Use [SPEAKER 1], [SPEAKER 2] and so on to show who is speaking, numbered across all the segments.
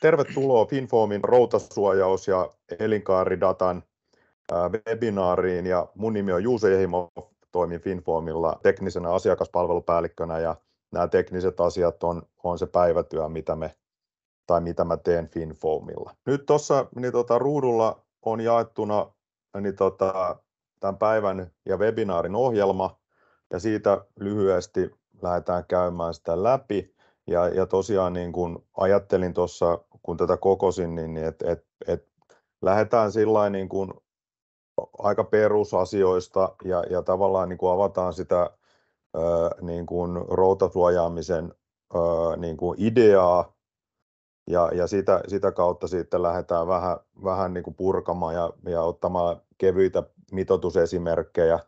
[SPEAKER 1] tervetuloa FinFoomin routasuojaus- ja elinkaaridatan webinaariin. Ja mun nimi on Juuse Jehimo, toimin FinFoomilla teknisenä asiakaspalvelupäällikkönä ja nämä tekniset asiat on, on se päivätyö, mitä me tai mitä mä teen Finfoomilla. Nyt tuossa niin tota, ruudulla on jaettuna niin tota, tämän päivän ja webinaarin ohjelma, ja siitä lyhyesti lähdetään käymään sitä läpi. Ja, ja tosiaan niin kuin ajattelin tuossa kun tätä kokosin, niin, niin et, et, et lähdetään sillä niin kuin aika perusasioista ja, ja tavallaan niin kuin avataan sitä ö, niin kuin routasuojaamisen ö, niin kuin ideaa ja, ja sitä, sitä kautta sitten lähdetään vähän, vähän niin kuin purkamaan ja, ja ottamaan kevyitä mitoitusesimerkkejä.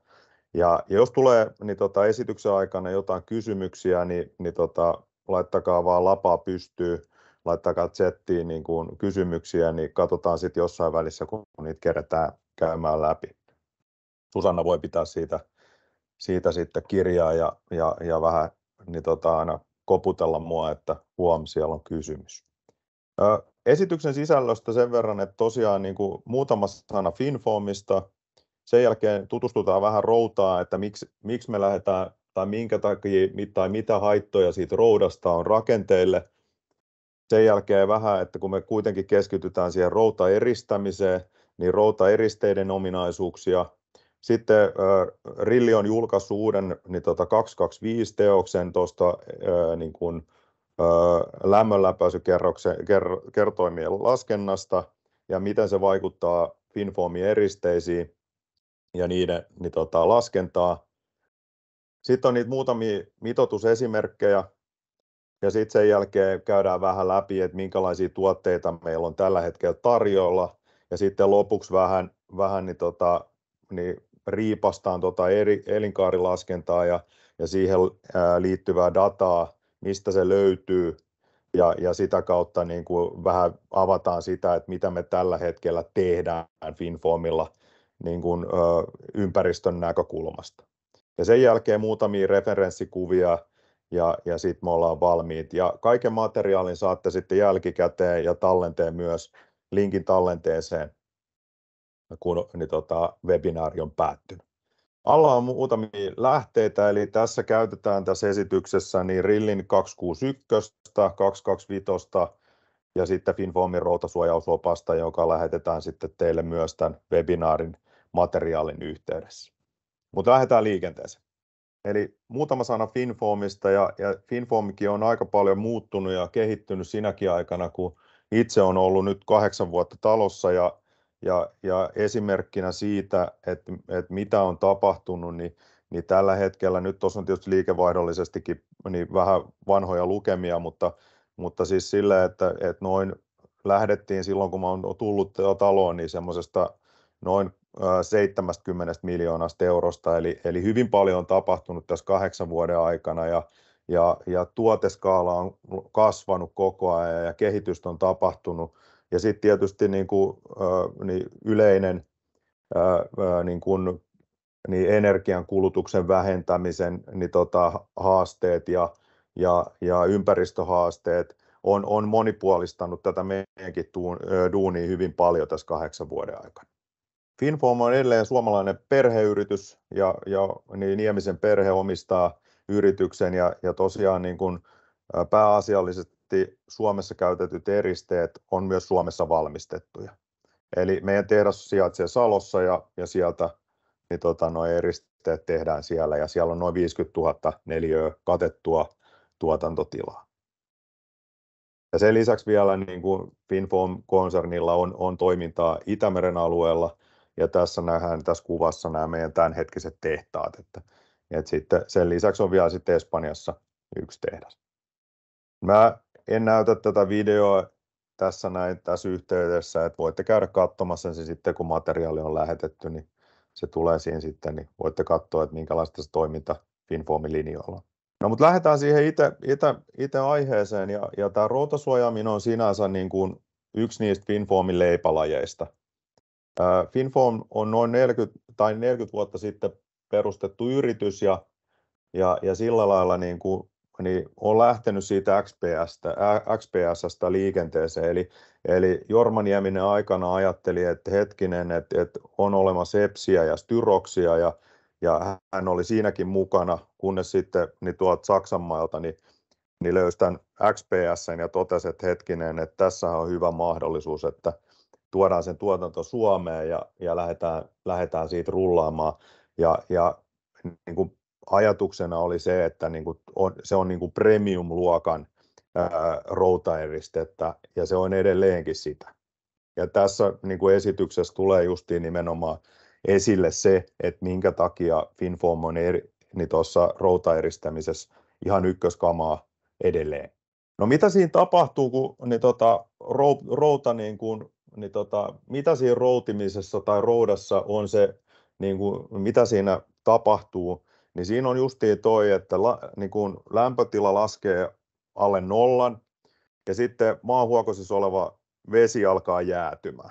[SPEAKER 1] Ja, jos tulee niin tota, esityksen aikana jotain kysymyksiä, niin, niin tota, laittakaa vaan lapaa pystyyn laittakaa chattiin niin kuin kysymyksiä, niin katsotaan sitten jossain välissä, kun niitä kerätään käymään läpi. Susanna voi pitää siitä, siitä sitten kirjaa ja, ja, ja vähän niin tota aina koputella mua, että huom, siellä on kysymys. Ö, esityksen sisällöstä sen verran, että tosiaan niin kuin muutama sana FinFoamista. Sen jälkeen tutustutaan vähän routaan, että miksi, miksi me lähdetään tai minkä takia tai mitä haittoja siitä roudasta on rakenteille sen jälkeen vähän, että kun me kuitenkin keskitytään siihen routaeristämiseen, niin routaeristeiden ominaisuuksia. Sitten äh, Rilli on julkaissut uuden niin tota 225 teoksen tuosta äh, niin kuin, äh, lämmönläpäisykertoimien laskennasta ja miten se vaikuttaa FinFoamin eristeisiin ja niiden niin tota, laskentaa. Sitten on niitä muutamia mitotusesimerkkejä, ja sitten sen jälkeen käydään vähän läpi, että minkälaisia tuotteita meillä on tällä hetkellä tarjolla. Ja sitten lopuksi vähän, vähän niin tota, niin riipastaan tota eri, elinkaarilaskentaa ja, ja siihen ää, liittyvää dataa, mistä se löytyy, ja, ja sitä kautta niin kuin vähän avataan sitä, että mitä me tällä hetkellä tehdään FinFoamilla niin kuin, ö, ympäristön näkökulmasta. Ja sen jälkeen muutamia referenssikuvia ja, ja sitten me ollaan valmiit. Ja kaiken materiaalin saatte sitten jälkikäteen ja tallenteen myös linkin tallenteeseen, kun niin tota, webinaari on päättynyt. Alla on muutamia lähteitä, eli tässä käytetään tässä esityksessä niin Rillin 261, 225 ja sitten FinFoamin routasuojausopasta, joka lähetetään sitten teille myös tämän webinaarin materiaalin yhteydessä. Mutta lähdetään liikenteeseen. Eli muutama sana FinFormista, ja, ja FinFormkin on aika paljon muuttunut ja kehittynyt sinäkin aikana, kun itse on ollut nyt kahdeksan vuotta talossa, ja, ja, ja esimerkkinä siitä, että, että mitä on tapahtunut, niin, niin tällä hetkellä, nyt tuossa on tietysti liikevaihdollisestikin niin vähän vanhoja lukemia, mutta, mutta siis sillä, että, että noin lähdettiin silloin, kun mä oon tullut taloon, niin semmoisesta noin 70 miljoonasta eurosta, eli, eli hyvin paljon on tapahtunut tässä kahdeksan vuoden aikana ja, ja, ja tuoteskaala on kasvanut koko ajan ja kehitystä on tapahtunut. Ja sitten tietysti niin kuin, niin yleinen niin kuin, niin energian kulutuksen vähentämisen niin tota, haasteet ja, ja, ja ympäristöhaasteet on, on monipuolistanut tätä meidänkin duunia hyvin paljon tässä kahdeksan vuoden aikana. FinFoam on edelleen suomalainen perheyritys ja, ja niin Niemisen perhe omistaa yrityksen ja, ja tosiaan niin kuin pääasiallisesti Suomessa käytetyt eristeet on myös Suomessa valmistettuja. Eli meidän tehdas sijaitsee Salossa ja, ja sieltä niin tota, nuo eristeet tehdään siellä ja siellä on noin 50 000 neliöä katettua tuotantotilaa. Ja sen lisäksi vielä niin kuin finfoam konsernilla on, on toimintaa Itämeren alueella – ja tässä nähdään tässä kuvassa nämä meidän tämänhetkiset tehtaat. Että, että sitten sen lisäksi on vielä sitten Espanjassa yksi tehdas. Mä en näytä tätä videoa tässä näin tässä yhteydessä, että voitte käydä katsomassa sen sitten, kun materiaali on lähetetty, niin se tulee siinä sitten, niin voitte katsoa, että minkälaista se toiminta Finformin linjoilla on. No mutta lähdetään siihen itse, itse, itse aiheeseen ja, ja tämä routasuojaaminen on sinänsä niin kuin yksi niistä Finformin leipälajeista. Finform on noin 40 tai 40 vuotta sitten perustettu yritys ja, ja, ja sillä lailla niin kuin, niin on lähtenyt siitä xps XPSstä liikenteeseen. Eli, eli Jorma Nieminen aikana ajatteli, että hetkinen, että, että on olemassa EPSiä ja Styroksia ja, ja hän oli siinäkin mukana, kunnes sitten niin tuolta Saksan mailta niin, niin löysi tämän XPSn ja totesi, että hetkinen, että tässä on hyvä mahdollisuus, että, tuodaan sen tuotanto Suomeen ja, ja lähdetään, lähdetään siitä rullaamaan. Ja, ja niin kuin ajatuksena oli se, että niin kuin on, se on niin kuin premium-luokan routaeristettä ja se on edelleenkin sitä. Ja tässä niin kuin esityksessä tulee justiin nimenomaan esille se, että minkä takia FinFOM on eri, niin tuossa routaeristämisessä ihan ykköskamaa edelleen. No mitä siinä tapahtuu, kun niin tota, routa niin kuin niin tota, mitä siinä routimisessa tai roudassa on se, niin kuin, mitä siinä tapahtuu, niin siinä on justiin toi, että la, niin kuin lämpötila laskee alle nollan ja sitten maahuokosissa oleva vesi alkaa jäätymään.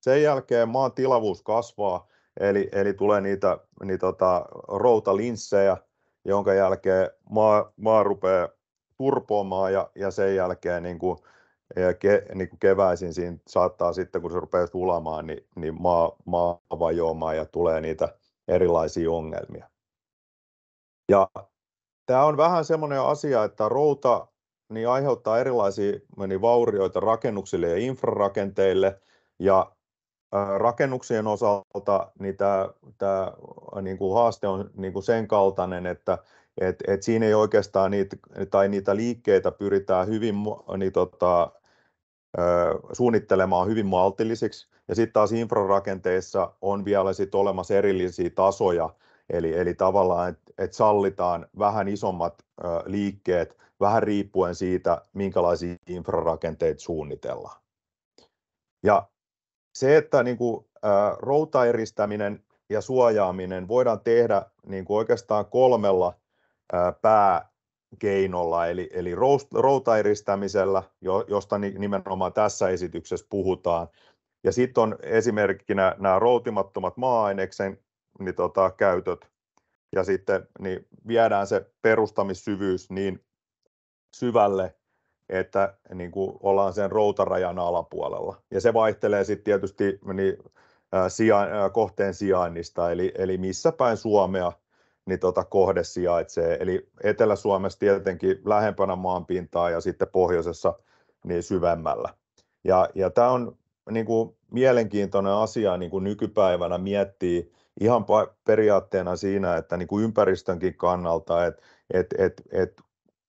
[SPEAKER 1] Sen jälkeen maan tilavuus kasvaa, eli, eli tulee niitä niitä tota, routalinssejä, jonka jälkeen maa, maa rupeaa turpoamaan ja, ja sen jälkeen niin kuin, ja ke, niin kuin keväisin siinä saattaa sitten, kun se rupeaa sulamaan, niin, niin maa, maa vajoamaan ja tulee niitä erilaisia ongelmia. Ja tämä on vähän semmoinen asia, että routa niin aiheuttaa erilaisia niin vaurioita rakennuksille ja infrarakenteille. Ja rakennuksien osalta niin tämä, tämä niin kuin haaste on niin kuin sen kaltainen, että et, et siinä ei oikeastaan niitä, tai niitä liikkeitä pyritään hyvin niin tota, suunnittelemaan hyvin maltillisiksi. Ja sitten taas infrarakenteissa on vielä sit olemassa erillisiä tasoja, eli, eli tavallaan, että et sallitaan vähän isommat ö, liikkeet, vähän riippuen siitä, minkälaisia infrarakenteita suunnitellaan. Ja se, että niin kuin, ö, routaeristäminen ja suojaaminen voidaan tehdä niin kuin oikeastaan kolmella pääkeinolla, eli, eli routairistämisellä, josta nimenomaan tässä esityksessä puhutaan. Ja sitten on esimerkkinä nämä routimattomat maa-aineksen niin tota, käytöt, ja sitten niin viedään se perustamissyvyys niin syvälle, että niin kuin ollaan sen routarajan alapuolella. Ja se vaihtelee sitten tietysti niin, sija, kohteen sijainnista, eli, eli missä päin Suomea niin tota kohde sijaitsee. Eli Etelä-Suomessa tietenkin lähempänä maanpintaa ja sitten pohjoisessa niin syvemmällä. Ja, ja tämä on niin kuin mielenkiintoinen asia niin kuin nykypäivänä miettiä ihan periaatteena siinä, että niin kuin ympäristönkin kannalta, että et, et, et,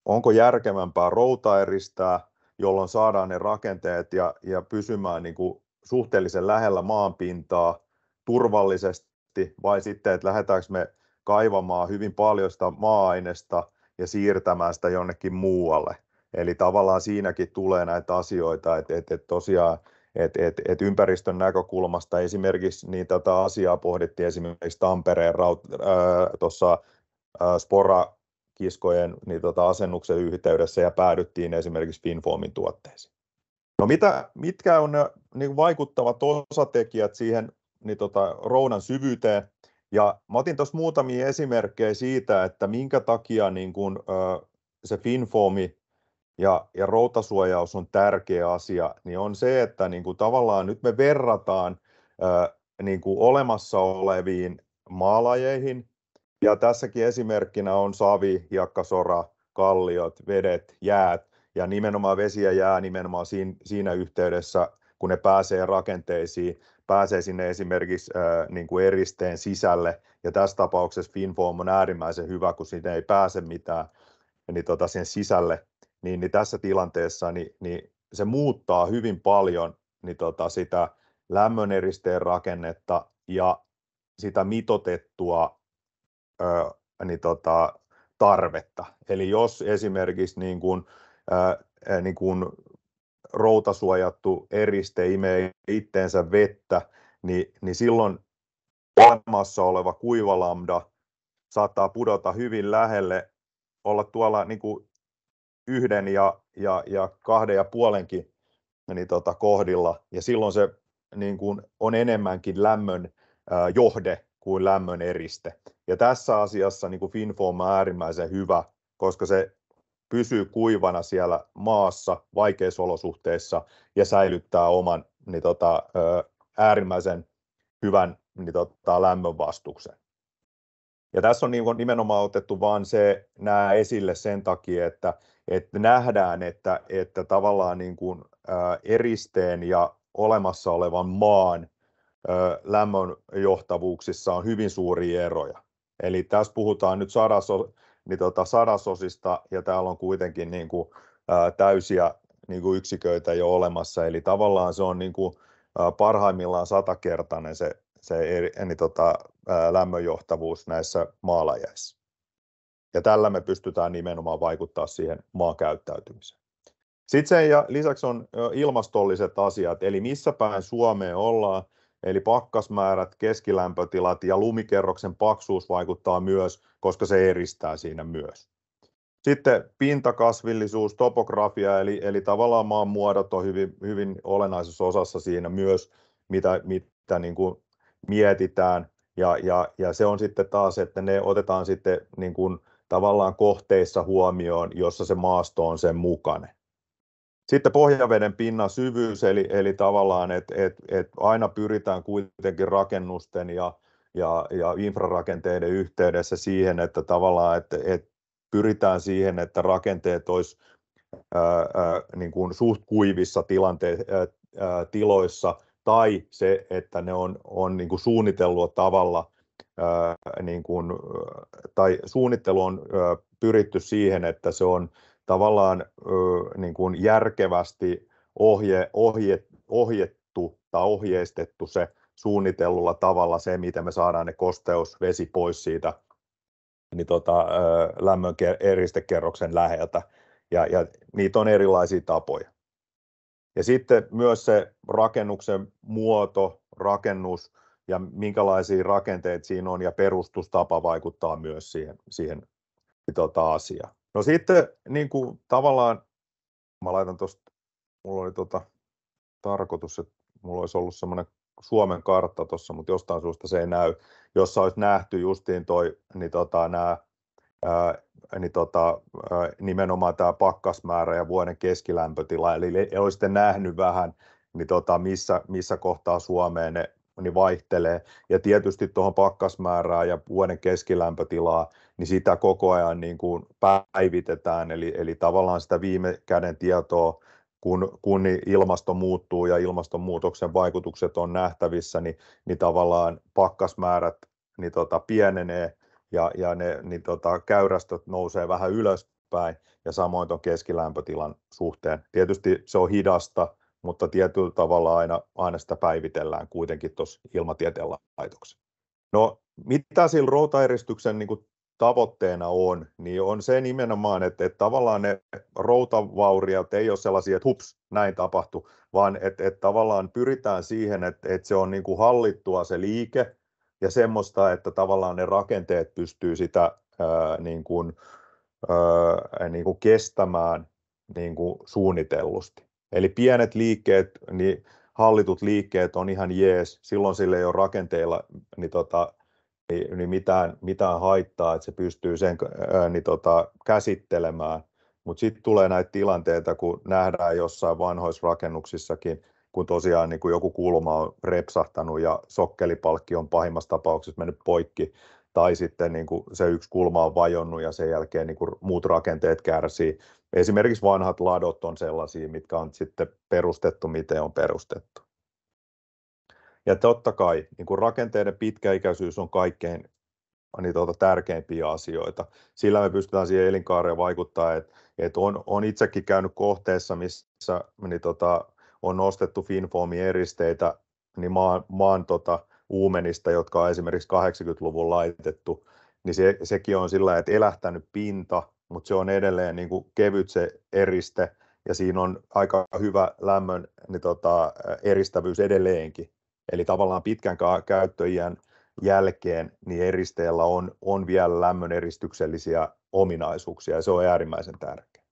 [SPEAKER 1] onko järkevämpää routaeristää, jolloin saadaan ne rakenteet ja, ja pysymään niin kuin suhteellisen lähellä maanpintaa turvallisesti, vai sitten, että lähdetäänkö me kaivamaan hyvin paljon sitä maa-ainesta ja siirtämään sitä jonnekin muualle. Eli tavallaan siinäkin tulee näitä asioita, että et, et tosiaan et, et, et ympäristön näkökulmasta esimerkiksi niin tätä asiaa pohdittiin esimerkiksi Tampereen raut, äh, tossa, äh, Spora kiskojen niin tota, asennuksen yhteydessä ja päädyttiin esimerkiksi finfoamin tuotteisiin. No mitä, mitkä on ne niin vaikuttavat osatekijät siihen niin tota, roudan syvyyteen? Ja mä otin tuossa muutamia esimerkkejä siitä, että minkä takia niin kun, ö, se finfoomi ja, ja routasuojaus on tärkeä asia, niin on se, että niin kun tavallaan nyt me verrataan ö, niin kun olemassa oleviin maalajeihin, ja tässäkin esimerkkinä on savi, hiakkasora, kalliot, vedet, jäät, ja nimenomaan vesi ja jää nimenomaan siinä, siinä yhteydessä, kun ne pääsee rakenteisiin, pääsee sinne esimerkiksi ää, niin kuin eristeen sisälle, ja tässä tapauksessa FinFoam on äärimmäisen hyvä, kun sinne ei pääse mitään niin tota, sen sisälle, niin, niin tässä tilanteessa niin, niin se muuttaa hyvin paljon niin tota, sitä lämmöneristeen rakennetta ja sitä mitotettua ö, niin tota, tarvetta. Eli jos esimerkiksi niin kuin, ö, niin kuin routasuojattu eriste imee itteensä vettä, niin, niin silloin olemassa oleva kuivalamda saattaa pudota hyvin lähelle, olla tuolla niin kuin yhden ja, ja, ja kahden ja puolenkin niin tota, kohdilla, ja silloin se niin kuin on enemmänkin lämmön äh, johde kuin lämmön eriste. Ja tässä asiassa niin kuin FinFoam on äärimmäisen hyvä, koska se pysyy kuivana siellä maassa vaikeissa olosuhteissa ja säilyttää oman niin tota, äärimmäisen hyvän niin tota, lämmön vastuksen. Ja tässä on niinku nimenomaan otettu vain se nämä esille sen takia, että, että nähdään, että, että tavallaan niin kuin, eristeen ja olemassa olevan maan ää, lämmön johtavuuksissa on hyvin suuria eroja. Eli tässä puhutaan nyt sadassa niin tota sadasosista, ja täällä on kuitenkin niin kuin, ää, täysiä niin kuin yksiköitä jo olemassa, eli tavallaan se on niin kuin, ää, parhaimmillaan satakertainen se, se eri, niin tota, ää, lämmönjohtavuus näissä maalajeissa. Ja tällä me pystytään nimenomaan vaikuttaa siihen maan käyttäytymiseen. Sitten sen ja lisäksi on ilmastolliset asiat, eli missä päin Suomeen ollaan, Eli pakkasmäärät, keskilämpötilat ja lumikerroksen paksuus vaikuttaa myös, koska se eristää siinä myös. Sitten pintakasvillisuus, topografia, eli, eli tavallaan maan muodot on hyvin, hyvin olennaisessa osassa siinä myös, mitä, mitä niin kuin mietitään. Ja, ja, ja se on sitten taas, että ne otetaan sitten niin kuin tavallaan kohteissa huomioon, jossa se maasto on sen mukainen. Sitten pohjaveden pinnan syvyys, eli, eli tavallaan, että et, et aina pyritään kuitenkin rakennusten ja, ja, ja infrarakenteiden yhteydessä siihen, että tavallaan että, et pyritään siihen, että rakenteet olisi ää, ää, niin kuin suht kuivissa tilante- ää, tiloissa tai se, että ne on, on niin kuin suunnitellua tavalla, ää, niin kuin, tai suunnittelu on ää, pyritty siihen, että se on tavallaan niin kuin järkevästi ohje, ohje, ohjettu tai ohjeistettu se suunnitellulla tavalla se, miten me saadaan ne kosteusvesi pois siitä niin tota, lämmön eristekerroksen läheltä. Ja, ja niitä on erilaisia tapoja. Ja sitten myös se rakennuksen muoto, rakennus ja minkälaisia rakenteita siinä on ja perustustapa vaikuttaa myös siihen, siihen niin tota, asiaan. No sitten niin kuin tavallaan, mä laitan tuosta, mulla oli tota, tarkoitus, että mulla olisi ollut semmoinen Suomen kartta tuossa, mutta jostain suusta se ei näy, jossa olisi nähty justiin toi, niin tota, nämä Ää, niin tota, ää, nimenomaan tämä pakkasmäärä ja vuoden keskilämpötila, eli olisitte nähnyt vähän, niin tota, missä, missä kohtaa Suomeen ne niin vaihtelee. Ja tietysti tuohon pakkasmäärään ja vuoden keskilämpötilaa, niin sitä koko ajan niin kuin päivitetään. Eli, eli tavallaan sitä viime käden tietoa, kun, kun niin ilmasto muuttuu ja ilmastonmuutoksen vaikutukset on nähtävissä, niin, niin tavallaan pakkasmäärät niin tota, pienenee ja, ja ne niin tota, käyrästöt nousee vähän ylöspäin ja samoin tuon keskilämpötilan suhteen. Tietysti se on hidasta, mutta tietyllä tavalla aina, aina sitä päivitellään kuitenkin tuossa ilmatieteen laitoksessa. No, mitä sillä routaeristyksen niin kuin tavoitteena on, niin on se nimenomaan, että, että tavallaan ne routavauriot ei ole sellaisia, että hups, näin tapahtui, vaan että, että tavallaan pyritään siihen, että, että se on niin kuin hallittua se liike ja semmoista, että tavallaan ne rakenteet pystyy sitä ää, niin kuin, ää, niin kuin kestämään niin kuin suunnitellusti. Eli pienet liikkeet, niin hallitut liikkeet on ihan jees, silloin sille ei ole rakenteilla niin tota, niin, niin mitään, mitään haittaa, että se pystyy sen niin tota, käsittelemään. Mutta sitten tulee näitä tilanteita, kun nähdään jossain vanhoissa rakennuksissakin, kun tosiaan niin kun joku kulma on repsahtanut ja sokkelipalkki on pahimmassa tapauksessa mennyt poikki, tai sitten niin kuin se yksi kulma on vajonnut ja sen jälkeen niin kuin muut rakenteet kärsii. Esimerkiksi vanhat ladot on sellaisia, mitkä on sitten perustettu, miten on perustettu. Ja totta kai niin kuin rakenteiden pitkäikäisyys on kaikkein niin tuota, tärkeimpiä asioita. Sillä me pystytään siihen elinkaareen vaikuttaa, että et on, on itsekin käynyt kohteessa, missä niin tuota, on nostettu FinFoamin eristeitä, niin maan, maan tota, uumenista, jotka on esimerkiksi 80-luvun laitettu, niin se, sekin on sillä, että elähtänyt pinta, mutta se on edelleen niin kuin kevyt se eriste, ja siinä on aika hyvä lämmön niin tota, eristävyys edelleenkin. Eli tavallaan pitkän käyttöiän jälkeen niin eristeellä on, on vielä lämmön eristyksellisiä ominaisuuksia, ja se on äärimmäisen tärkeä.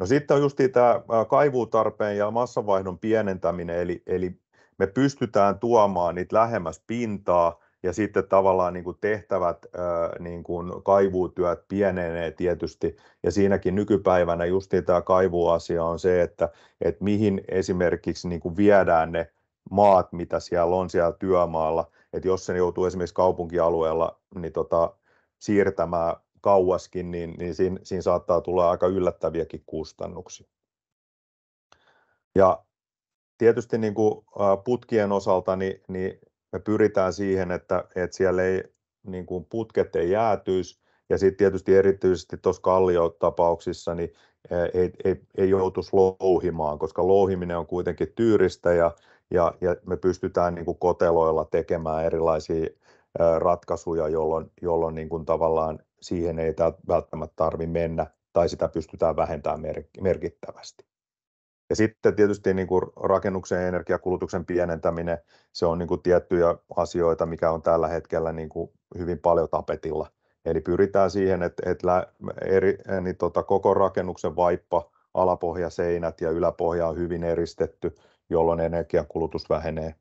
[SPEAKER 1] No sitten on just tämä kaivuutarpeen ja massavaihdon pienentäminen, eli, eli me pystytään tuomaan niitä lähemmäs pintaa ja sitten tavallaan niin kuin tehtävät niin kuin kaivuutyöt pienenee tietysti ja siinäkin nykypäivänä justiin tämä kaivuasia on se, että, että mihin esimerkiksi niin kuin viedään ne maat, mitä siellä on siellä työmaalla, että jos se joutuu esimerkiksi kaupunkialueella niin tota, siirtämään kauaskin, niin, niin siinä, siinä saattaa tulla aika yllättäviäkin kustannuksia. Ja tietysti niin kuin putkien osalta niin, niin me pyritään siihen, että, että siellä ei niin kuin putket ei jäätyisi, ja sitten tietysti erityisesti tuossa kalliotapauksissa niin ei, ei, ei joutuisi louhimaan, koska louhiminen on kuitenkin tyyristä ja, ja, ja me pystytään niin kuin koteloilla tekemään erilaisia ratkaisuja, jolloin, jolloin niin kuin tavallaan siihen ei välttämättä tarvi mennä tai sitä pystytään vähentämään merkittävästi. Ja sitten tietysti niin kuin rakennuksen energiakulutuksen pienentäminen, se on niin kuin tiettyjä asioita, mikä on tällä hetkellä niin kuin hyvin paljon tapetilla. Eli pyritään siihen, että, että eri, niin tota, koko rakennuksen vaippa, alapohja, seinät ja yläpohja on hyvin eristetty, jolloin energiakulutus vähenee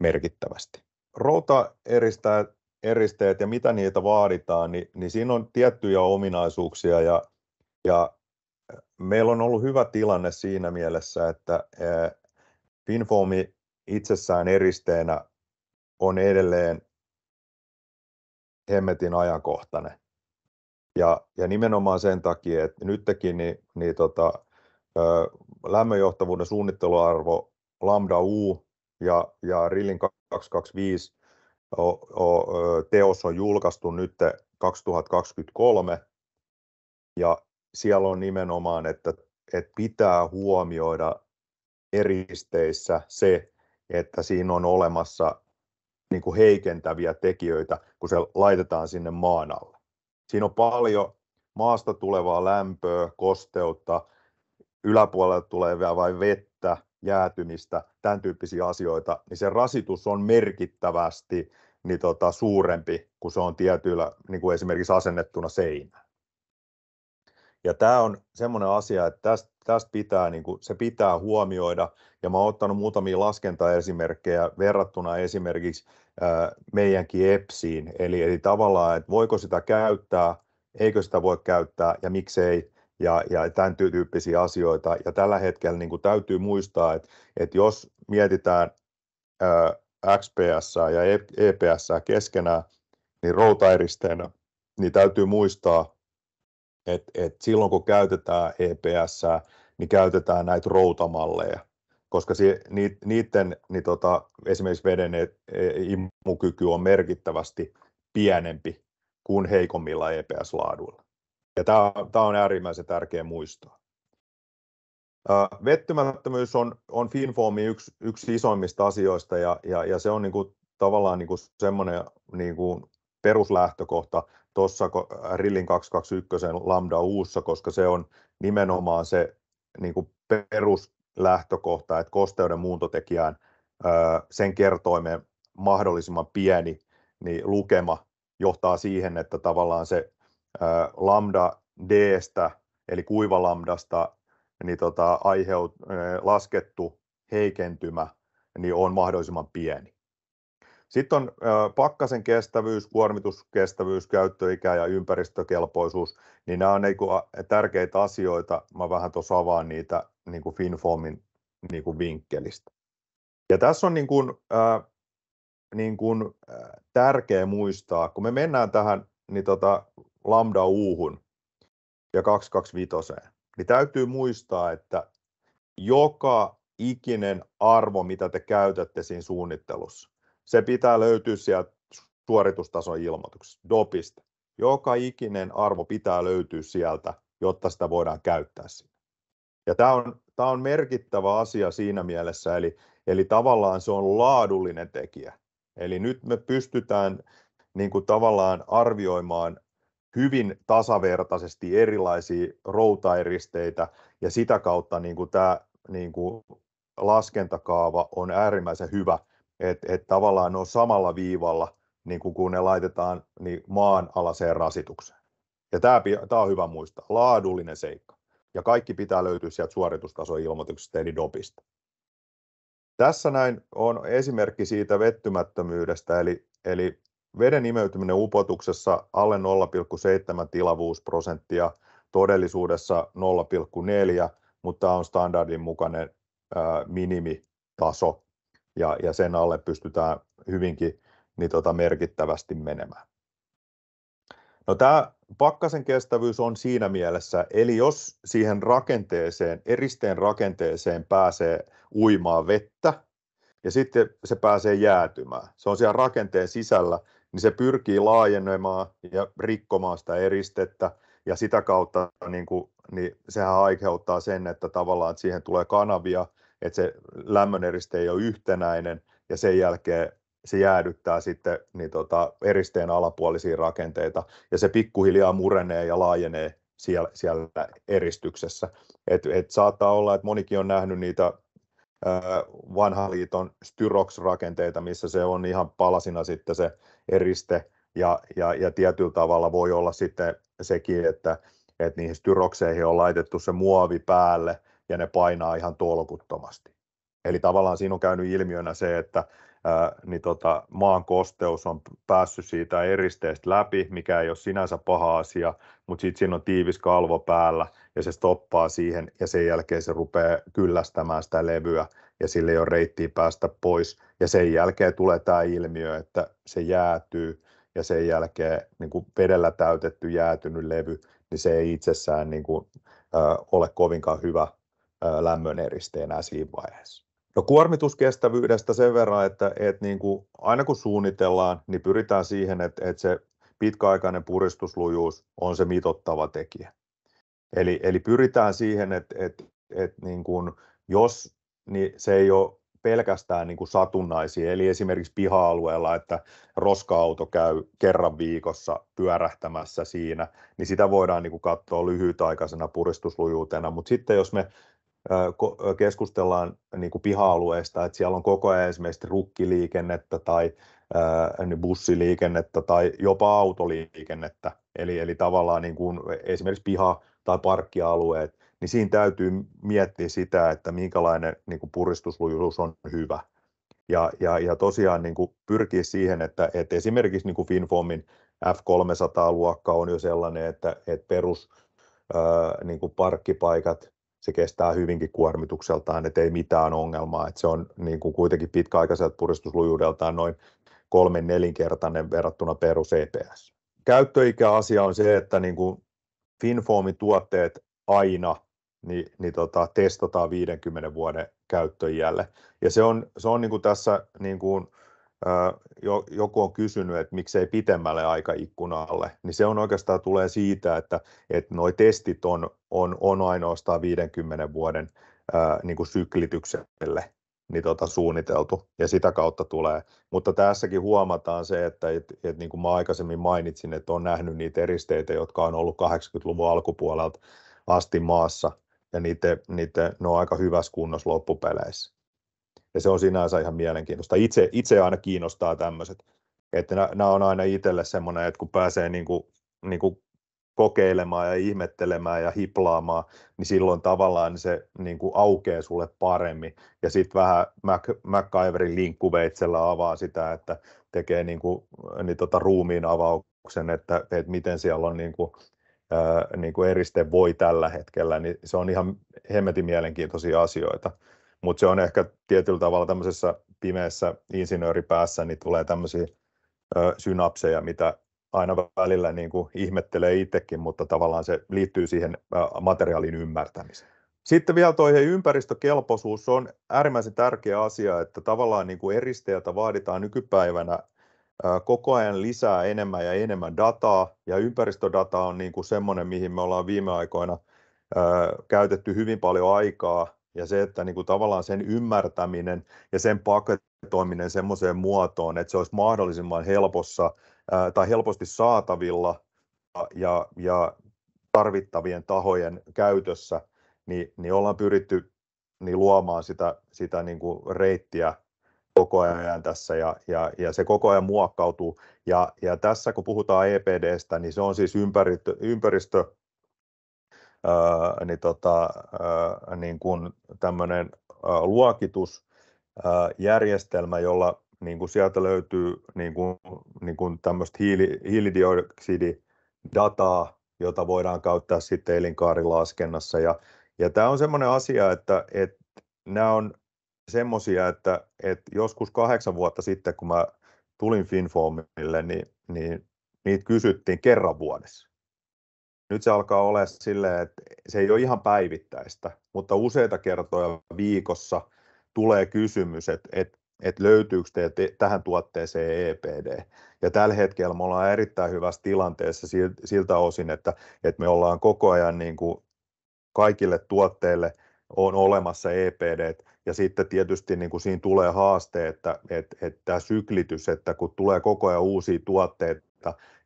[SPEAKER 1] merkittävästi. Routa eristää eristeet ja mitä niitä vaaditaan, niin, niin siinä on tiettyjä ominaisuuksia ja, ja meillä on ollut hyvä tilanne siinä mielessä, että Finfoomi itsessään eristeenä on edelleen hemmetin ajankohtainen. Ja, ja nimenomaan sen takia, että nytkin niin, niin tota, lämmönjohtavuuden suunnitteluarvo Lambda U ja, ja Rillin 225 o, o, teos on julkaistu nyt 2023. Ja siellä on nimenomaan, että, että pitää huomioida eristeissä se, että siinä on olemassa niin kuin heikentäviä tekijöitä, kun se laitetaan sinne maan alle. Siinä on paljon maasta tulevaa lämpöä, kosteutta, yläpuolelta tulevia vai vettä, jäätymistä, tämän tyyppisiä asioita, niin se rasitus on merkittävästi niin tota, suurempi kuin se on tietyillä, niin kuin esimerkiksi asennettuna seinään. Ja tämä on semmoinen asia, että tästä, tästä pitää, niin kuin, se pitää huomioida. Ja mä oon ottanut muutamia laskentaesimerkkejä verrattuna esimerkiksi ää, meidänkin EPSiin. Eli, eli tavallaan, että voiko sitä käyttää, eikö sitä voi käyttää ja miksei ja, ja tämän tyyppisiä asioita. Ja tällä hetkellä niin kuin täytyy muistaa, että, että jos mietitään ää, XPS ja EPS keskenään, niin routaeristeenä, niin täytyy muistaa, et, et silloin kun käytetään EPS, niin käytetään näitä routamalleja, koska si, ni, niiden niin tota, esimerkiksi veden e, e imukyky on merkittävästi pienempi kuin heikommilla EPS-laaduilla. Ja tämä, on äärimmäisen tärkeä muistaa. vettymättömyys on, on finfoomi yksi, yksi isoimmista asioista ja, ja, ja se on niin kuin, tavallaan niin kuin semmoinen niin kuin peruslähtökohta, tuossa Rillin 221 Lambda uussa, koska se on nimenomaan se niin kuin peruslähtökohta, että kosteuden muuntotekijään sen kertoimeen mahdollisimman pieni niin lukema johtaa siihen, että tavallaan se lambda d eli kuivalambdasta niin tota, aiheut, laskettu heikentymä niin on mahdollisimman pieni. Sitten on pakkasen kestävyys, kuormituskestävyys, käyttöikä ja ympäristökelpoisuus, niin nämä on niinku, tärkeitä asioita. Mä vähän tuossa avaan niitä niin kuin FinFomin niin kuin vinkkelistä. Ja tässä on niin kuin, niin kuin, tärkeä muistaa, kun me mennään tähän niin tota, lambda uuhun ja 225, niin täytyy muistaa, että joka ikinen arvo, mitä te käytätte siinä suunnittelussa, se pitää löytyä sieltä suoritustason ilmoituksesta, DOPista. Joka ikinen arvo pitää löytyä sieltä, jotta sitä voidaan käyttää siinä. Ja tämä on, tämä on merkittävä asia siinä mielessä, eli, eli tavallaan se on laadullinen tekijä. Eli nyt me pystytään niin kuin tavallaan arvioimaan hyvin tasavertaisesti erilaisia routaeristeitä, ja sitä kautta niin kuin tämä niin kuin laskentakaava on äärimmäisen hyvä – että et tavallaan ne on samalla viivalla, niin kuin kun ne laitetaan niin maan alaseen rasitukseen. Ja tämä, tämä on hyvä muistaa, laadullinen seikka. Ja kaikki pitää löytyä sieltä suoritustason ilmoituksesta eli DOPista. Tässä näin on esimerkki siitä vettymättömyydestä, eli, eli veden imeytyminen upotuksessa alle 0,7 tilavuusprosenttia, todellisuudessa 0,4, mutta tämä on standardin mukainen ää, minimitaso ja, ja sen alle pystytään hyvinkin niin tota, merkittävästi menemään. No tämä pakkasen kestävyys on siinä mielessä, eli jos siihen rakenteeseen, eristeen rakenteeseen pääsee uimaa vettä ja sitten se pääsee jäätymään, se on siellä rakenteen sisällä, niin se pyrkii laajenemaan ja rikkomaan sitä eristettä ja sitä kautta niin kuin, niin sehän aiheuttaa sen, että tavallaan että siihen tulee kanavia, että se lämmöneriste ei ole yhtenäinen ja sen jälkeen se jäädyttää sitten niin tota, eristeen alapuolisia rakenteita ja se pikkuhiljaa murenee ja laajenee siellä, siellä eristyksessä. Et, et saattaa olla, että monikin on nähnyt niitä vanhan liiton styrox-rakenteita, missä se on ihan palasina sitten se eriste, ja, ja, ja tietyllä tavalla voi olla sitten sekin, että, että niihin styrokseihin on laitettu se muovi päälle, ja ne painaa ihan tolkuttomasti. Eli tavallaan siinä on käynyt ilmiönä se, että ää, niin tota, maan kosteus on päässyt siitä eristeestä läpi, mikä ei ole sinänsä paha asia, mutta sitten siinä on tiivis kalvo päällä ja se stoppaa siihen ja sen jälkeen se rupeaa kyllästämään sitä levyä ja sille ei ole reittiä päästä pois. Ja sen jälkeen tulee tämä ilmiö, että se jäätyy ja sen jälkeen niin kuin vedellä täytetty jäätynyt levy, niin se ei itsessään niin kuin, ole kovinkaan hyvä lämmön eristeenä siinä vaiheessa. No kuormituskestävyydestä sen verran, että, että niin kuin aina kun suunnitellaan, niin pyritään siihen, että, että se pitkäaikainen puristuslujuus on se mitottava tekijä. Eli, eli pyritään siihen, että, että, että niin kuin, jos niin se ei ole pelkästään niin kuin satunnaisia, eli esimerkiksi piha-alueella, että roska-auto käy kerran viikossa pyörähtämässä siinä, niin sitä voidaan niin kuin katsoa lyhytaikaisena puristuslujuutena, mutta sitten jos me keskustellaan niin kuin piha-alueista, että siellä on koko ajan esimerkiksi rukkiliikennettä tai niin bussiliikennettä tai jopa autoliikennettä, eli, eli tavallaan niin kuin esimerkiksi piha- tai parkkialueet, niin siinä täytyy miettiä sitä, että minkälainen niin kuin puristuslujuus on hyvä. Ja, ja, ja tosiaan niin kuin pyrkiä siihen, että, että esimerkiksi niin kuin FinFomin F300-luokka on jo sellainen, että, että perus ää, niin kuin parkkipaikat se kestää hyvinkin kuormitukseltaan, että ei mitään ongelmaa. Että se on niin kuin kuitenkin pitkäaikaiselta puristuslujuudeltaan noin kolmen nelinkertainen verrattuna perus EPS. Käyttöikäasia on se, että niin kuin FinFoamin tuotteet aina niin, niin tota, testataan 50 vuoden käyttöjälle, Ja se on, se on niin kuin tässä niin kuin, joku on kysynyt, että miksei pitemmälle aikaikkunalle, niin se on oikeastaan tulee siitä, että, että nuo testit on, on, on ainoastaan 50 vuoden ää, niin kuin syklitykselle niin tota, suunniteltu ja sitä kautta tulee. Mutta tässäkin huomataan se, että et, et, niin kuin mä aikaisemmin mainitsin, että on nähnyt niitä eristeitä, jotka on ollut 80-luvun alkupuolelta asti maassa ja niitä, niitä, ne on aika hyvässä kunnossa loppupeleissä ja se on sinänsä ihan mielenkiintoista. Itse, itse aina kiinnostaa tämmöiset, että nämä on aina itselle semmoinen, että kun pääsee niin kuin, niin kuin kokeilemaan ja ihmettelemään ja hiplaamaan, niin silloin tavallaan se niin kuin aukeaa sulle paremmin. Ja sitten vähän Mac, MacGyverin linkkuveitsellä avaa sitä, että tekee niin kuin, niin tota ruumiin avauksen, että, että miten siellä on niin kuin, ää, niin kuin eriste voi tällä hetkellä, niin se on ihan hemmetin mielenkiintoisia asioita mutta se on ehkä tietyllä tavalla tämmöisessä pimeässä insinööripäässä, niin tulee tämmöisiä ö, synapseja, mitä aina välillä niin kuin ihmettelee itsekin, mutta tavallaan se liittyy siihen materiaalin ymmärtämiseen. Sitten vielä tuo ympäristökelpoisuus se on äärimmäisen tärkeä asia, että tavallaan niin kuin eristeeltä vaaditaan nykypäivänä koko ajan lisää enemmän ja enemmän dataa, ja ympäristödata on niin kuin semmoinen, mihin me ollaan viime aikoina käytetty hyvin paljon aikaa, ja se, että niin kuin tavallaan sen ymmärtäminen ja sen paketoiminen semmoiseen muotoon, että se olisi mahdollisimman helpossa ää, tai helposti saatavilla ja, ja tarvittavien tahojen käytössä, niin, niin ollaan pyritty niin luomaan sitä, sitä niin kuin reittiä koko ajan tässä ja, ja, ja se koko ajan muokkautuu. Ja, ja tässä kun puhutaan EPDstä, niin se on siis ympäristö, ympäristö niin, tota, niin kuin tämmöinen luokitusjärjestelmä, jolla niin kuin sieltä löytyy niin kuin, niin kuin tämmöistä hiili, hiilidioksididataa, jota voidaan käyttää sitten elinkaarilaskennassa. Ja, ja tämä on semmoinen asia, että, että nämä on semmoisia, että, että joskus kahdeksan vuotta sitten, kun mä tulin FinFoamille, niin, niin niitä kysyttiin kerran vuodessa nyt se alkaa olla silleen, että se ei ole ihan päivittäistä, mutta useita kertoja viikossa tulee kysymys, että, että, että löytyykö te, te, tähän tuotteeseen EPD. Ja tällä hetkellä me ollaan erittäin hyvässä tilanteessa siltä osin, että, että me ollaan koko ajan niin kuin kaikille tuotteille on olemassa EPD. Ja sitten tietysti niin kuin siinä tulee haaste, että, että, että tämä syklitys, että kun tulee koko ajan uusia tuotteita,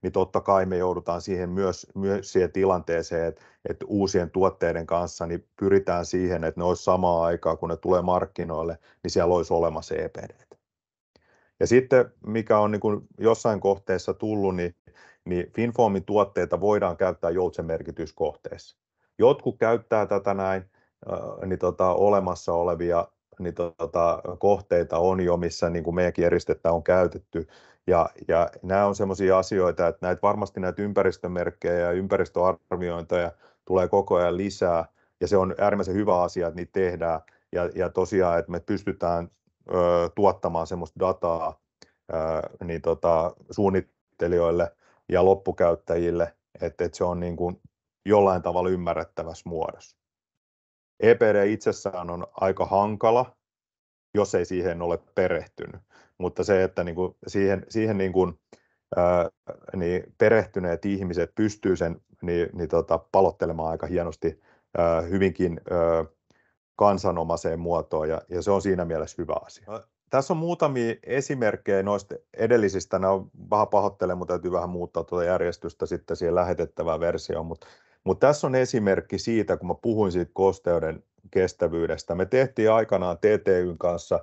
[SPEAKER 1] niin totta kai me joudutaan siihen myös, myös siihen tilanteeseen, että, että uusien tuotteiden kanssa niin pyritään siihen, että ne olisi samaa aikaa, kun ne tulee markkinoille, niin siellä olisi olemassa EPD. Ja sitten, mikä on niin kuin jossain kohteessa tullut, niin, niin FinFoamin tuotteita voidaan käyttää joutsenmerkityskohteessa. Jotkut käyttää tätä näin, äh, niin tota, olemassa olevia niin tota, kohteita on jo, missä niin kuin meidänkin eristettä on käytetty, ja, ja nämä on sellaisia asioita, että näitä, varmasti näitä ympäristömerkkejä ja ympäristöarviointeja tulee koko ajan lisää, ja se on äärimmäisen hyvä asia, että niitä tehdään, ja, ja tosiaan, että me pystytään ö, tuottamaan semmoista dataa ö, niin tota, suunnittelijoille ja loppukäyttäjille, että, että se on niin kuin jollain tavalla ymmärrettävässä muodossa. EPD itsessään on aika hankala, jos ei siihen ole perehtynyt mutta se, että niin kuin siihen, siihen niin kuin, ää, niin perehtyneet ihmiset pystyy sen niin, niin tota, palottelemaan aika hienosti ää, hyvinkin ää, kansanomaiseen muotoon, ja, ja se on siinä mielessä hyvä asia. Tässä on muutamia esimerkkejä noista edellisistä. Nämä on vähän pahoittelen, mutta täytyy vähän muuttaa tuota järjestystä sitten siihen lähetettävään versioon. Mutta mutta tässä on esimerkki siitä, kun mä puhuin siitä kosteuden kestävyydestä. Me tehtiin aikanaan TTYn kanssa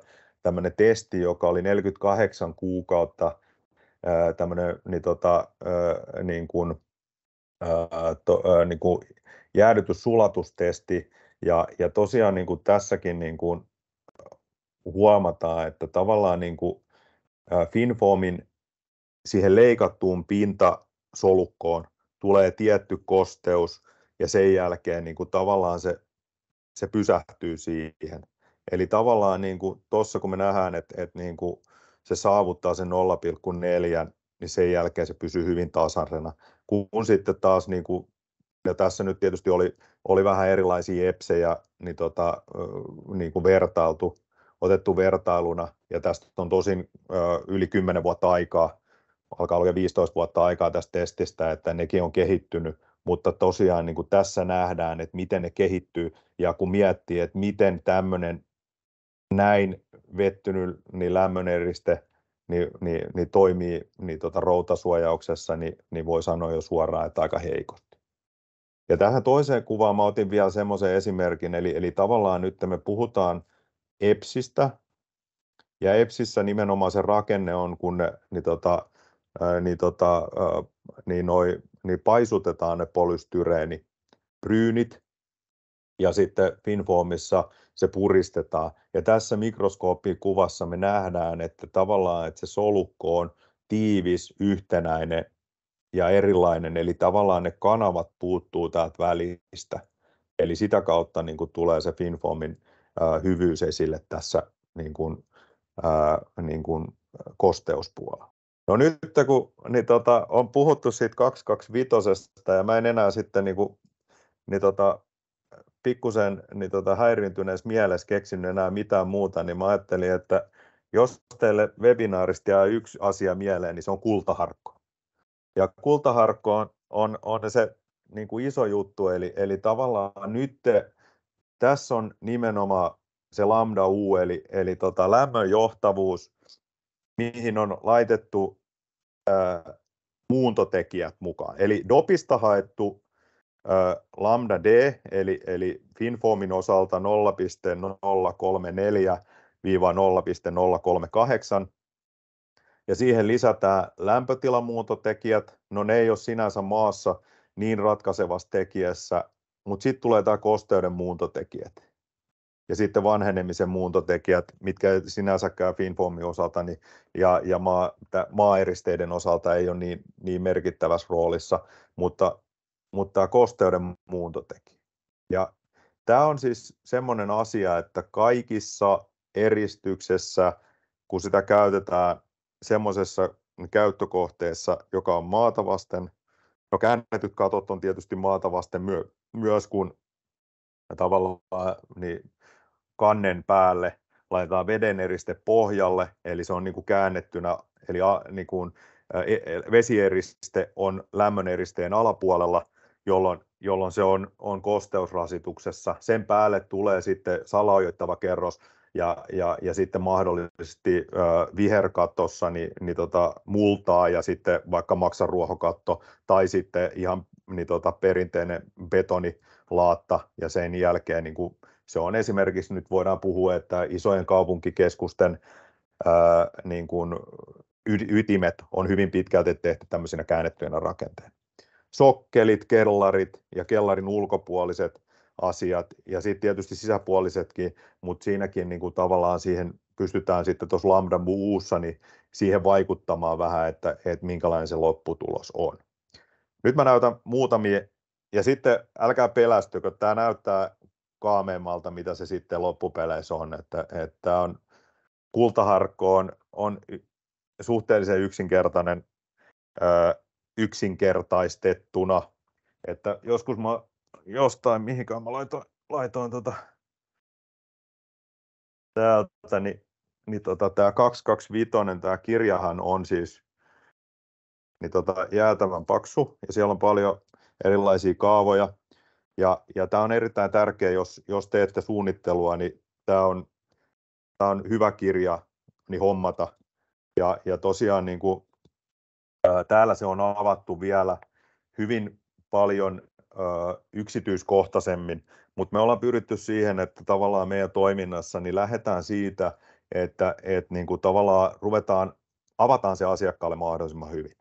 [SPEAKER 1] tämmöinen testi, joka oli 48 kuukautta tämmöinen niin tota, niin kuin, to, niin kuin jäädytyssulatustesti. Ja, ja tosiaan niin kuin tässäkin niin kuin huomataan, että tavallaan niin kuin FinFoamin siihen leikattuun pintasolukkoon tulee tietty kosteus ja sen jälkeen niin kuin tavallaan se, se pysähtyy siihen. Eli tavallaan niin tuossa kun me nähdään, että, että niin kuin se saavuttaa sen 0,4, niin sen jälkeen se pysyy hyvin tasaisena. Kun sitten taas, niin kuin, ja tässä nyt tietysti oli, oli vähän erilaisia epsejä niin tota, niin kuin vertailtu, otettu vertailuna, ja tästä on tosin yli 10 vuotta aikaa, alkaa olla 15 vuotta aikaa tästä testistä, että nekin on kehittynyt, mutta tosiaan niin kuin tässä nähdään, että miten ne kehittyy, ja kun miettii, että miten tämmöinen näin vettynyt niin eriste niin, niin, niin toimii niin tota routasuojauksessa, niin, niin voi sanoa jo suoraan, että aika heikosti. Ja tähän toiseen kuvaan mä otin vielä semmoisen esimerkin, eli, eli tavallaan nyt me puhutaan EPSistä, ja EPSissä nimenomaan se rakenne on, kun ne, niin tota, niin, tota, niin, noi, niin paisutetaan ne polystyreeni pryynit ja sitten FinFoamissa se puristetaan. Ja tässä mikroskooppikuvassa me nähdään, että tavallaan että se solukko on tiivis, yhtenäinen ja erilainen, eli tavallaan ne kanavat puuttuu täältä välistä. Eli sitä kautta niin kuin tulee se FinFoamin äh, hyvyys esille tässä niin kuin, äh, niin kuin kosteuspuolella. No nyt kun niin tota, on puhuttu siitä 225 ja mä en enää sitten niin kuin, niin tota, pikkusen niin tota, häiriintyneessä mielessä keksinyt enää mitään muuta, niin mä ajattelin, että jos teille webinaarista jää yksi asia mieleen, niin se on kultaharkko. Ja kultaharkko on, on, on se niin kuin iso juttu, eli, eli tavallaan nyt te, tässä on nimenomaan se lambda U, eli, eli tota lämmön johtavuus, mihin on laitettu ää, muuntotekijät mukaan. Eli dopista haettu Lambda D, eli, eli FinFomin osalta 0,034-0,038. Ja siihen lisätään lämpötilamuuntotekijät. No ne ei ole sinänsä maassa niin ratkaisevassa tekijässä, mutta sitten tulee tämä kosteuden muuntotekijät ja sitten vanhenemisen muuntotekijät, mitkä sinänsäkään finfoamin osalta niin, ja, ja maa, maaeristeiden osalta ei ole niin, niin merkittävässä roolissa, mutta mutta kosteuden teki. Ja tämä on siis semmoinen asia, että kaikissa eristyksessä, kun sitä käytetään semmoisessa käyttökohteessa, joka on maata vasten, no käännetyt katot on tietysti maata vasten myö, myös, kun tavallaan niin kannen päälle laitetaan veden eriste pohjalle, eli se on niin kuin käännettynä, eli a, niin kuin, e, e, vesieriste on lämmöneristeen alapuolella, jolloin, jolloin se on, on kosteusrasituksessa. Sen päälle tulee sitten salaojoittava kerros ja, ja, ja sitten mahdollisesti ö, viherkatossa niin, niin tota, multaa ja sitten vaikka maksaruohokatto tai sitten ihan niin tota, perinteinen betonilaatta ja sen jälkeen niin kuin, se on esimerkiksi, nyt voidaan puhua, että isojen kaupunkikeskusten ää, niin kuin, ytimet on hyvin pitkälti tehty tämmöisinä käännettyinä rakenteina sokkelit, kellarit ja kellarin ulkopuoliset asiat ja sitten tietysti sisäpuolisetkin, mutta siinäkin niin kuin tavallaan siihen pystytään sitten tuossa Lambda muussa niin siihen vaikuttamaan vähän, että, että minkälainen se lopputulos on. Nyt mä näytän muutamia, ja sitten älkää pelästykö, tämä näyttää kaameemmalta, mitä se sitten loppupeleissä on, että, että on kultaharkko on, on suhteellisen yksinkertainen öö, yksinkertaistettuna. Että joskus mä jostain, mihinkään mä laitoin, laitoin tota, täältä, niin, niin tota, tämä 225, tämä kirjahan on siis niin tota, jäätävän paksu ja siellä on paljon erilaisia kaavoja. Ja, ja tämä on erittäin tärkeä, jos, jos teette suunnittelua, niin tämä on, tämä on hyvä kirja niin hommata. Ja, ja tosiaan niin kuin Täällä se on avattu vielä hyvin paljon yksityiskohtaisemmin, mutta me ollaan pyritty siihen, että tavallaan meidän toiminnassa niin lähdetään siitä, että, että niin kuin tavallaan ruvetaan, avataan se asiakkaalle mahdollisimman hyvin.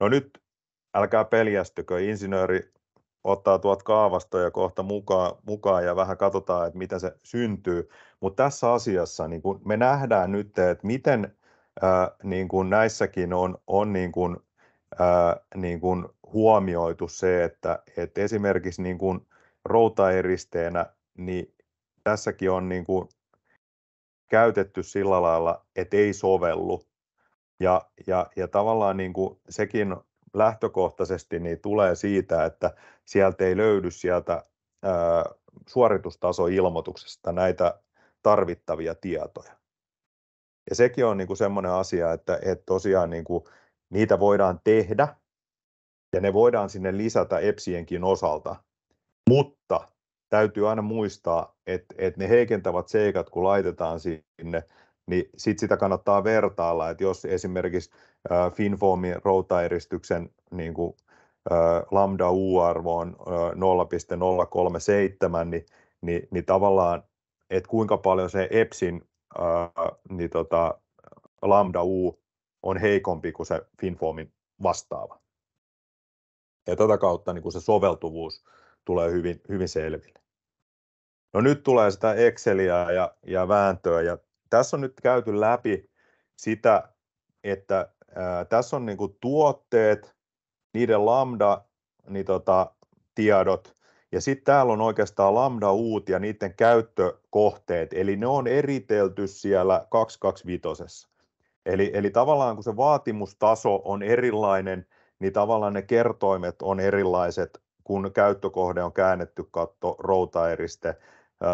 [SPEAKER 1] No nyt älkää peljästykö, insinööri ottaa tuot kaavasta ja kohta mukaan, mukaan ja vähän katsotaan, että miten se syntyy. Mutta tässä asiassa niin kun me nähdään nyt, että miten ää, niin kuin näissäkin on, on niin kuin, ää, niin kuin huomioitu se, että, että esimerkiksi niin kuin routaeristeenä, niin tässäkin on niin kuin käytetty sillä lailla, että ei sovellu. Ja, ja, ja tavallaan niin kuin sekin lähtökohtaisesti niin tulee siitä, että sieltä ei löydy sieltä ää, suoritustasoilmoituksesta näitä tarvittavia tietoja. Ja sekin on niin kuin semmoinen asia, että, että tosiaan niin kuin niitä voidaan tehdä ja ne voidaan sinne lisätä EPSienkin osalta, mutta täytyy aina muistaa, että, että ne heikentävät seikat, kun laitetaan sinne, niin sit sitä kannattaa vertailla, että jos esimerkiksi FinFoamin routaeristyksen niin kuin, lambda U-arvo on 0,037, niin, niin, niin tavallaan, että kuinka paljon se EPSin niin tota, lambda u on heikompi kuin se FinFoamin vastaava. Ja tätä kautta niin kuin se soveltuvuus tulee hyvin, hyvin selville. No nyt tulee sitä Exceliä ja, ja vääntöä ja tässä on nyt käyty läpi sitä, että ää, tässä on niin kuin tuotteet, niiden lambda niin tota, ja sitten täällä on oikeastaan Lambda-uut ja niiden käyttökohteet, eli ne on eritelty siellä 225. Eli, eli tavallaan kun se vaatimustaso on erilainen, niin tavallaan ne kertoimet on erilaiset, kun käyttökohde on käännetty katto, routaeriste,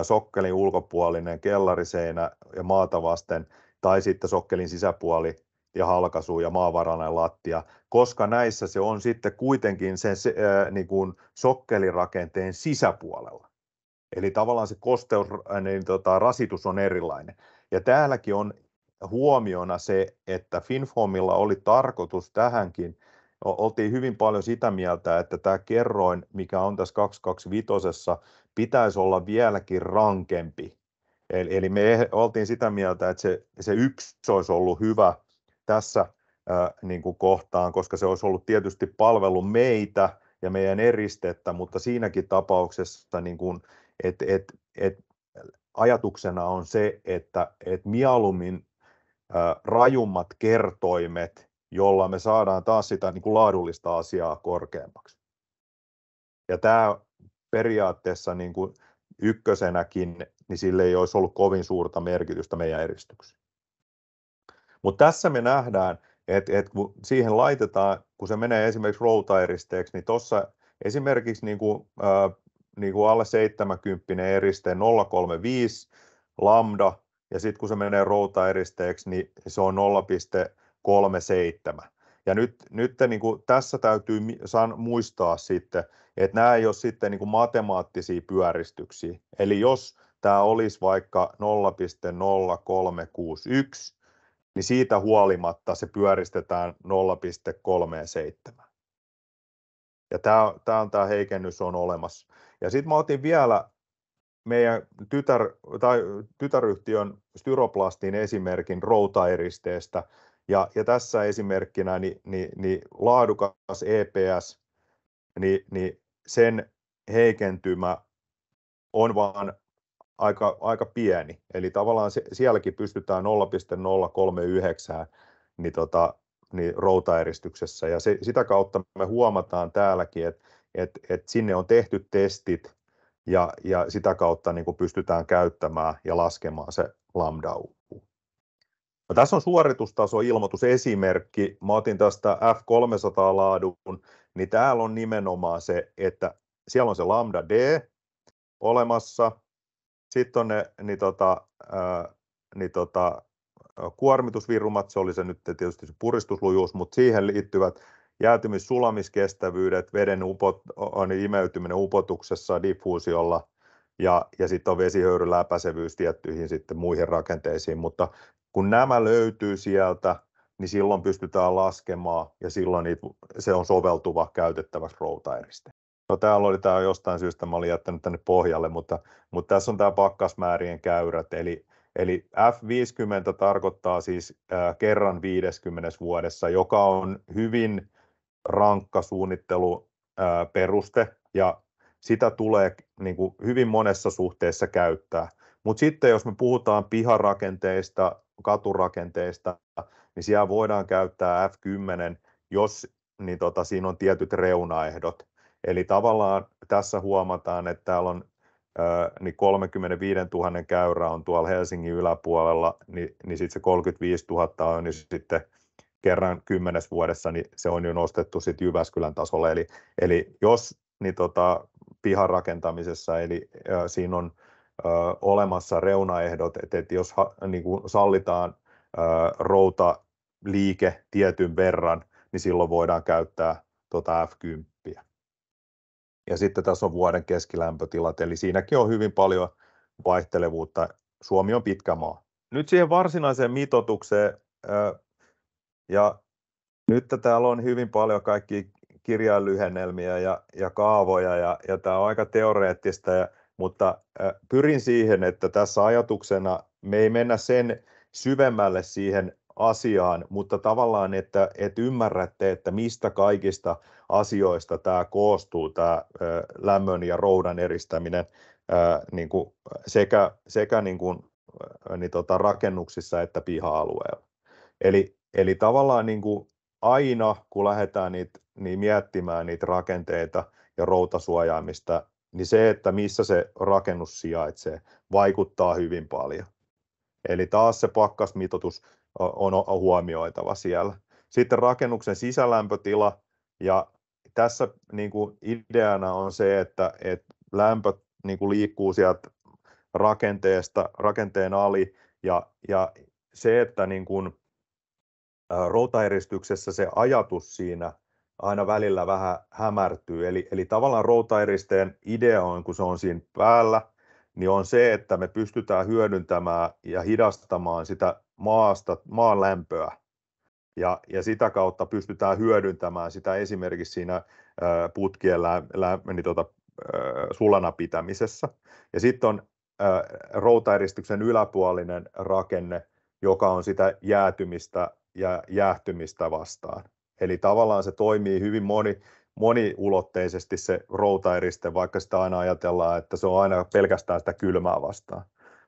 [SPEAKER 1] sokkelin ulkopuolinen kellariseinä ja maata vasten, tai sitten sokkelin sisäpuoli ja halkaisu ja maavarainen lattia, koska näissä se on sitten kuitenkin sen se, ää, niin kuin sokkelirakenteen sisäpuolella. Eli tavallaan se kosteus, niin tota, rasitus on erilainen. Ja täälläkin on huomiona se, että FinFoamilla oli tarkoitus tähänkin, oltiin hyvin paljon sitä mieltä, että tämä kerroin, mikä on tässä 225, pitäisi olla vieläkin rankempi. Eli, eli me oltiin sitä mieltä, että se, se yksi olisi ollut hyvä tässä niin kuin kohtaan, koska se olisi ollut tietysti palvelu meitä ja meidän eristettä, mutta siinäkin tapauksessa, niin kuin, et, et, et, ajatuksena on se, että et mieluummin rajummat kertoimet, jolla me saadaan taas sitä niin kuin laadullista asiaa korkeammaksi. Ja tämä periaatteessa niin kuin ykkösenäkin, niin sille ei olisi ollut kovin suurta merkitystä meidän eristyksiin. Mutta tässä me nähdään, että et kun siihen laitetaan, kun se menee esimerkiksi routaeristeeksi, niin tuossa esimerkiksi niin kuin, niinku alle 70 eriste 035 lambda, ja sitten kun se menee routaeristeeksi, niin se on 0,37. Ja nyt, nyt niin kuin tässä täytyy san, muistaa sitten, että nämä ei ole sitten niinku matemaattisia pyöristyksiä. Eli jos tämä olisi vaikka 0,0361, niin siitä huolimatta se pyöristetään 0,37. Ja tämä, tämä on tämä heikennys on olemassa. Ja sitten mä otin vielä meidän tytär, tai tytäryhtiön styroplastin esimerkin routaeristeestä. Ja, ja tässä esimerkkinä niin, niin, niin laadukas EPS, niin, niin sen heikentymä on vaan aika, aika pieni. Eli tavallaan se, sielläkin pystytään 0,039 niin tota, niin routaeristyksessä. Ja se, sitä kautta me huomataan täälläkin, että et, et sinne on tehty testit ja, ja sitä kautta niin pystytään käyttämään ja laskemaan se lambda -u. No, tässä on suoritustaso ilmoitusesimerkki. Mä otin tästä F300-laadun, niin täällä on nimenomaan se, että siellä on se lambda D olemassa, sitten on ne niin tota, äh, niin tota, kuormitusvirumat, se oli se nyt tietysti se puristuslujuus, mutta siihen liittyvät jäätymissulamiskestävyydet, veden upot, on niin imeytyminen upotuksessa, diffuusiolla ja, ja sitten on vesihöyryn tiettyihin sitten muihin rakenteisiin, mutta kun nämä löytyy sieltä, niin silloin pystytään laskemaan ja silloin niitä, se on soveltuva käytettäväksi routaeriste. No täällä oli tämä jostain syystä, mä olin jättänyt tänne pohjalle, mutta, mutta tässä on tämä pakkasmäärien käyrät, eli, eli F50 tarkoittaa siis äh, kerran 50 vuodessa, joka on hyvin rankka suunnitteluperuste äh, ja sitä tulee niin kuin hyvin monessa suhteessa käyttää. Mutta sitten jos me puhutaan piharakenteista, katurakenteista, niin siellä voidaan käyttää F10, jos niin tota, siinä on tietyt reunaehdot. Eli tavallaan tässä huomataan, että täällä on niin 35 000 käyrä on tuolla Helsingin yläpuolella, niin, niin sitten se 35 000 on niin sitten kerran kymmenes vuodessa, niin se on jo nostettu sitten Jyväskylän tasolle. Eli, eli jos niin tota, pihan rakentamisessa, eli ö, siinä on ö, olemassa reunaehdot, että et jos ha, niin kuin sallitaan ö, routa liike tietyn verran, niin silloin voidaan käyttää tota F10 ja sitten tässä on vuoden keskilämpötilat, eli siinäkin on hyvin paljon vaihtelevuutta. Suomi on pitkä maa. Nyt siihen varsinaiseen mitotukseen, ja nyt täällä on hyvin paljon kaikki kirjainlyhennelmiä ja, ja kaavoja, ja, ja tämä on aika teoreettista, ja, mutta pyrin siihen, että tässä ajatuksena me ei mennä sen syvemmälle siihen asiaan, mutta tavallaan, että, että ymmärrätte, että mistä kaikista asioista tämä koostuu, tämä lämmön ja roudan eristäminen niin kuin sekä, sekä niin kuin, niin tota, rakennuksissa että piha-alueella. Eli, eli tavallaan niin kuin aina, kun lähdetään niitä, niin miettimään niitä rakenteita ja routasuojaamista, niin se, että missä se rakennus sijaitsee, vaikuttaa hyvin paljon. Eli taas se pakkasmitoitus on huomioitava siellä. Sitten rakennuksen sisälämpötila, ja tässä niin kuin ideana on se, että, että lämpö niin kuin liikkuu sieltä rakenteesta, rakenteen ali, ja, ja se, että niin kuin, routaeristyksessä se ajatus siinä aina välillä vähän hämärtyy. Eli, eli tavallaan routaeristeen idea on, kun se on siinä päällä, niin on se, että me pystytään hyödyntämään ja hidastamaan sitä maasta, maan lämpöä ja, ja sitä kautta pystytään hyödyntämään sitä esimerkiksi siinä putkien lä, lä, niin tuota, sulana pitämisessä. Ja sitten on routaeristyksen yläpuolinen rakenne, joka on sitä jäätymistä ja jäähtymistä vastaan. Eli tavallaan se toimii hyvin moni, moniulotteisesti se routaeriste, vaikka sitä aina ajatellaan, että se on aina pelkästään sitä kylmää vastaan.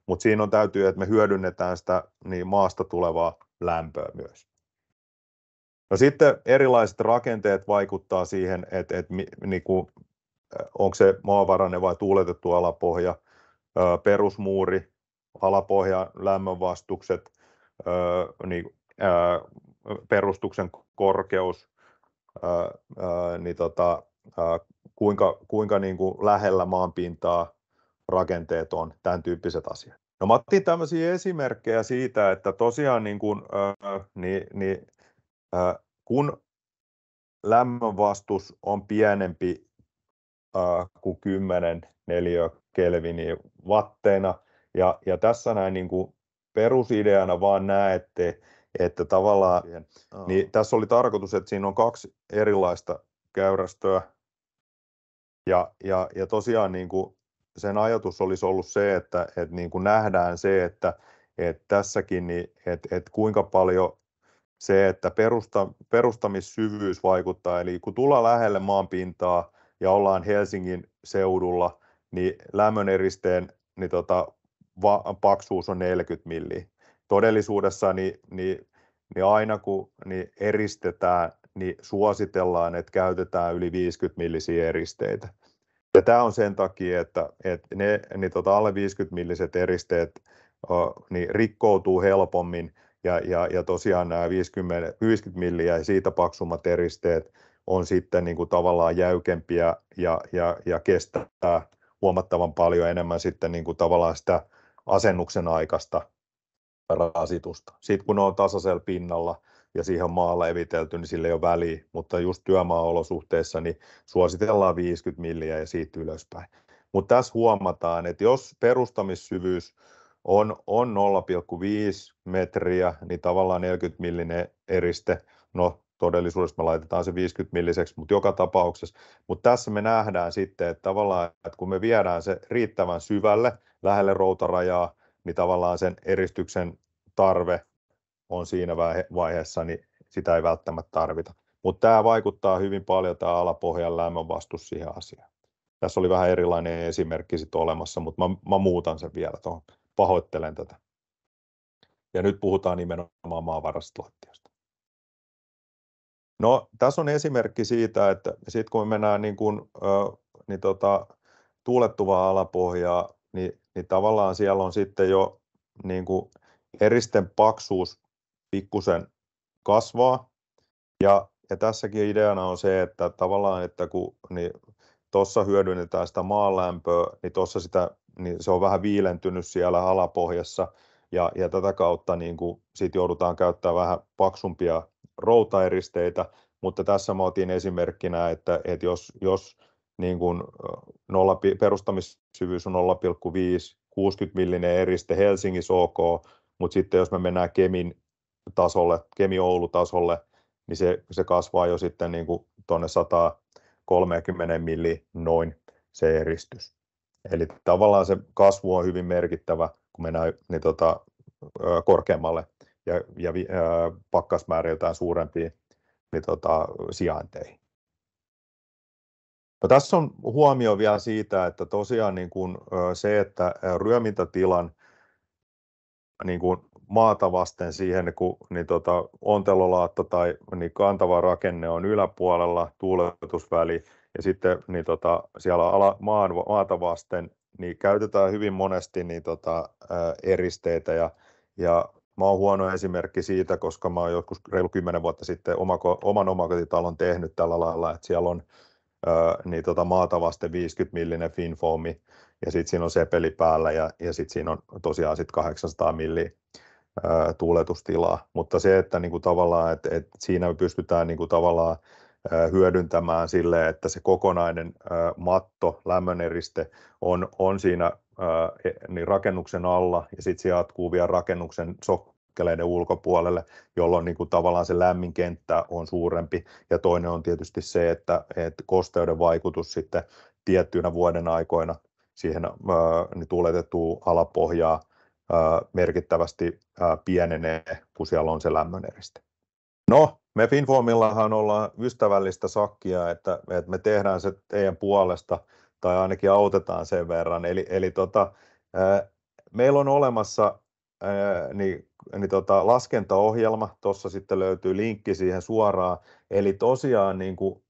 [SPEAKER 1] Mutta siinä on täytyy, että me hyödynnetään sitä niin maasta tulevaa lämpöä myös. No sitten erilaiset rakenteet vaikuttaa siihen, että, että niinku, äh, onko se maavarainen vai tuuletettu alapohja, äh, perusmuuri, alapohja lämmönvastukset, äh, niin, perustuksen korkeus, niin tota, kuinka, kuinka niin kuin lähellä maanpintaa rakenteet on, tämän tyyppiset asiat. No mä otin tämmöisiä esimerkkejä siitä, että tosiaan niin kun, äh, niin, niin, äh, kun lämmönvastus on pienempi äh, kuin 10 neliö kelvini vatteina ja, ja tässä näin niin kuin perusideana vaan näette, että tavallaan, oh. niin tässä oli tarkoitus, että siinä on kaksi erilaista käyrästöä, ja, ja, ja tosiaan niin kuin sen ajatus olisi ollut se, että, että niin kuin nähdään se, että, että tässäkin, niin, että, että kuinka paljon se, että perusta, perustamissyvyys vaikuttaa, eli kun tullaan lähelle maanpintaa ja ollaan Helsingin seudulla, niin eristeen niin tota, va, paksuus on 40 milliä. Todellisuudessa niin, niin, niin aina kun niin eristetään, niin suositellaan, että käytetään yli 50 millisiä eristeitä. Ja tämä on sen takia, että, että ne niin tota alle 50 milliset eristeet niin rikkoutuu helpommin ja, ja, ja tosiaan nämä 50, 50 milliä ja siitä paksummat eristeet on sitten niin kuin tavallaan jäykempiä ja, ja, ja kestää huomattavan paljon enemmän sitten niin kuin tavallaan sitä asennuksen aikaista rasitusta. Sitten kun ne on tasaisella pinnalla, ja siihen on maalla evitelty, niin sille ei ole väliä, mutta just työmaaolosuhteessa niin suositellaan 50 milliä ja siitä ylöspäin. Mutta tässä huomataan, että jos perustamissyvyys on, on 0,5 metriä, niin tavallaan 40 millinen eriste, no todellisuudessa me laitetaan se 50 milliseksi, mutta joka tapauksessa. Mutta tässä me nähdään sitten, että tavallaan, että kun me viedään se riittävän syvälle, lähelle routarajaa, niin tavallaan sen eristyksen tarve on siinä vaiheessa, niin sitä ei välttämättä tarvita. Mutta tämä vaikuttaa hyvin paljon, tämä alapohjan lämmön vastus siihen asiaan. Tässä oli vähän erilainen esimerkki sitten olemassa, mutta mä, mä muutan sen vielä tuohon. Pahoittelen tätä. Ja nyt puhutaan nimenomaan maavarasta No, tässä on esimerkki siitä, että sitten kun me mennään niin kun niin tota, tuulettuvaa alapohjaa, niin, niin tavallaan siellä on sitten jo niin kuin eristen paksuus pikkusen kasvaa. Ja, ja tässäkin ideana on se, että tavallaan, että kun niin tuossa hyödynnetään sitä maanlämpöä, niin tuossa sitä, niin se on vähän viilentynyt siellä alapohjassa, ja, ja tätä kautta niin kuin, siitä joudutaan käyttämään vähän paksumpia routaeristeitä, mutta tässä mä otin esimerkkinä, että, että jos, jos niin kuin nolla, perustamissyvyys on 0,5, 60 millinen eriste Helsingissä ok, mutta sitten jos me mennään Kemin tasolle, Kemi Oulu tasolle, niin se, se kasvaa jo sitten niin kuin tuonne 130 milli noin se eristys. Eli tavallaan se kasvu on hyvin merkittävä, kun mennään niin tota, korkeammalle ja, ja äh, pakkasmääriltään suurempiin niin tota, sijainteihin. No, tässä on huomio vielä siitä, että tosiaan niin kuin, se, että ryömintätilan niin kuin, maata vasten siihen, niin kun niin tota, ontelolaatta tai niin kantava rakenne on yläpuolella, tuuletusväli, ja sitten niin tota, siellä ala, maan, maata vasten niin käytetään hyvin monesti niin tota, ää, eristeitä. Ja, ja mä oon huono esimerkki siitä, koska mä oon joskus reilu kymmenen vuotta sitten omako, oman omakotitalon tehnyt tällä lailla, että siellä on ää, niin tota, maata vasten 50 millinen finfoomi, ja sitten siinä on sepeli päällä, ja, ja sitten siinä on tosiaan sit 800 milliä tuuletustilaa, mutta se, että niin kuin tavallaan, että, että siinä me pystytään niin kuin tavallaan hyödyntämään sille, että se kokonainen matto, lämmöneriste on, on siinä e, niin rakennuksen alla ja sitten se jatkuu vielä rakennuksen sokkeleiden ulkopuolelle, jolloin niin kuin tavallaan se lämmin kenttä on suurempi. Ja toinen on tietysti se, että, että kosteuden vaikutus sitten tiettyinä vuoden aikoina siihen niin tuuletettuun alapohjaan merkittävästi pienenee, kun siellä on se lämmöneriste. No, me Finfoamillahan ollaan ystävällistä sakkia, että, että me tehdään se teidän puolesta tai ainakin autetaan sen verran. Eli, eli tota, meillä on olemassa niin, niin tota, laskentaohjelma, tuossa sitten löytyy linkki siihen suoraan. Eli tosiaan niin kuin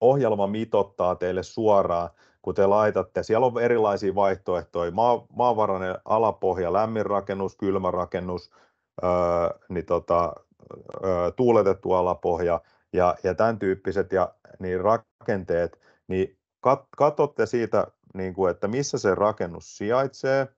[SPEAKER 1] ohjelma mitottaa teille suoraan kun te laitatte, siellä on erilaisia vaihtoehtoja, Maa, maavarainen alapohja, lämmin rakennus, kylmä rakennus, öö, niin tota, öö, tuuletettu alapohja ja, ja tämän tyyppiset ja, niin rakenteet, niin kat, katsotte siitä, niin kuin, että missä se rakennus sijaitsee,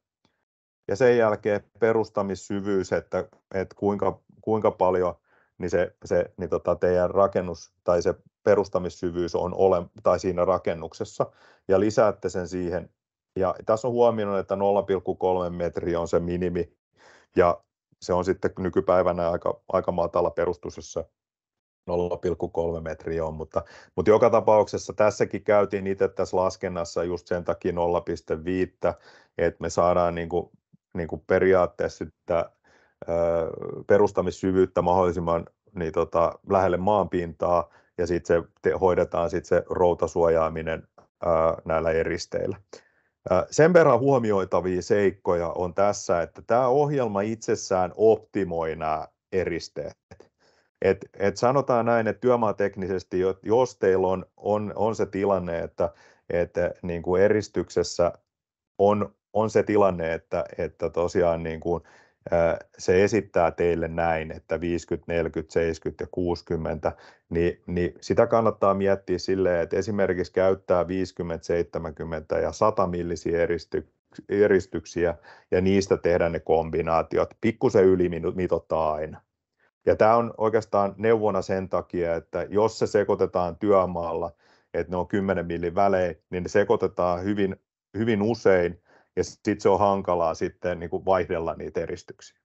[SPEAKER 1] ja sen jälkeen perustamissyvyys, että, että kuinka, kuinka paljon niin se, se niin tota teidän rakennus tai se perustamissyvyys on ole, tai siinä rakennuksessa, ja lisäätte sen siihen. Ja tässä on huomioon, että 0,3 metriä on se minimi, ja se on sitten nykypäivänä aika, aika matala perustus, jos se 0,3 metriä on, mutta, mutta joka tapauksessa tässäkin käytiin itse tässä laskennassa just sen takia 0,5, että me saadaan niin kuin, niin kuin periaatteessa sitä perustamissyvyyttä mahdollisimman niin tota, lähelle maanpintaa, ja sitten se hoidetaan sit se routasuojaaminen ää, näillä eristeillä. Ää, sen verran huomioitavia seikkoja on tässä, että tämä ohjelma itsessään optimoi nämä eristeet. Et, et sanotaan näin, että työmaateknisesti, jos teillä on, on, on se tilanne, että et, niin kuin eristyksessä on, on se tilanne, että, että tosiaan niin kuin, se esittää teille näin, että 50, 40, 70 ja 60, niin, niin sitä kannattaa miettiä silleen, että esimerkiksi käyttää 50, 70 ja 100 millisiä eristyksiä ja niistä tehdä ne kombinaatiot. Pikkusen mitottaa aina. Ja tämä on oikeastaan neuvona sen takia, että jos se sekoitetaan työmaalla, että ne on 10 millin välein, niin ne sekoitetaan hyvin, hyvin usein ja sitten se on hankalaa sitten niin kuin vaihdella niitä eristyksiä.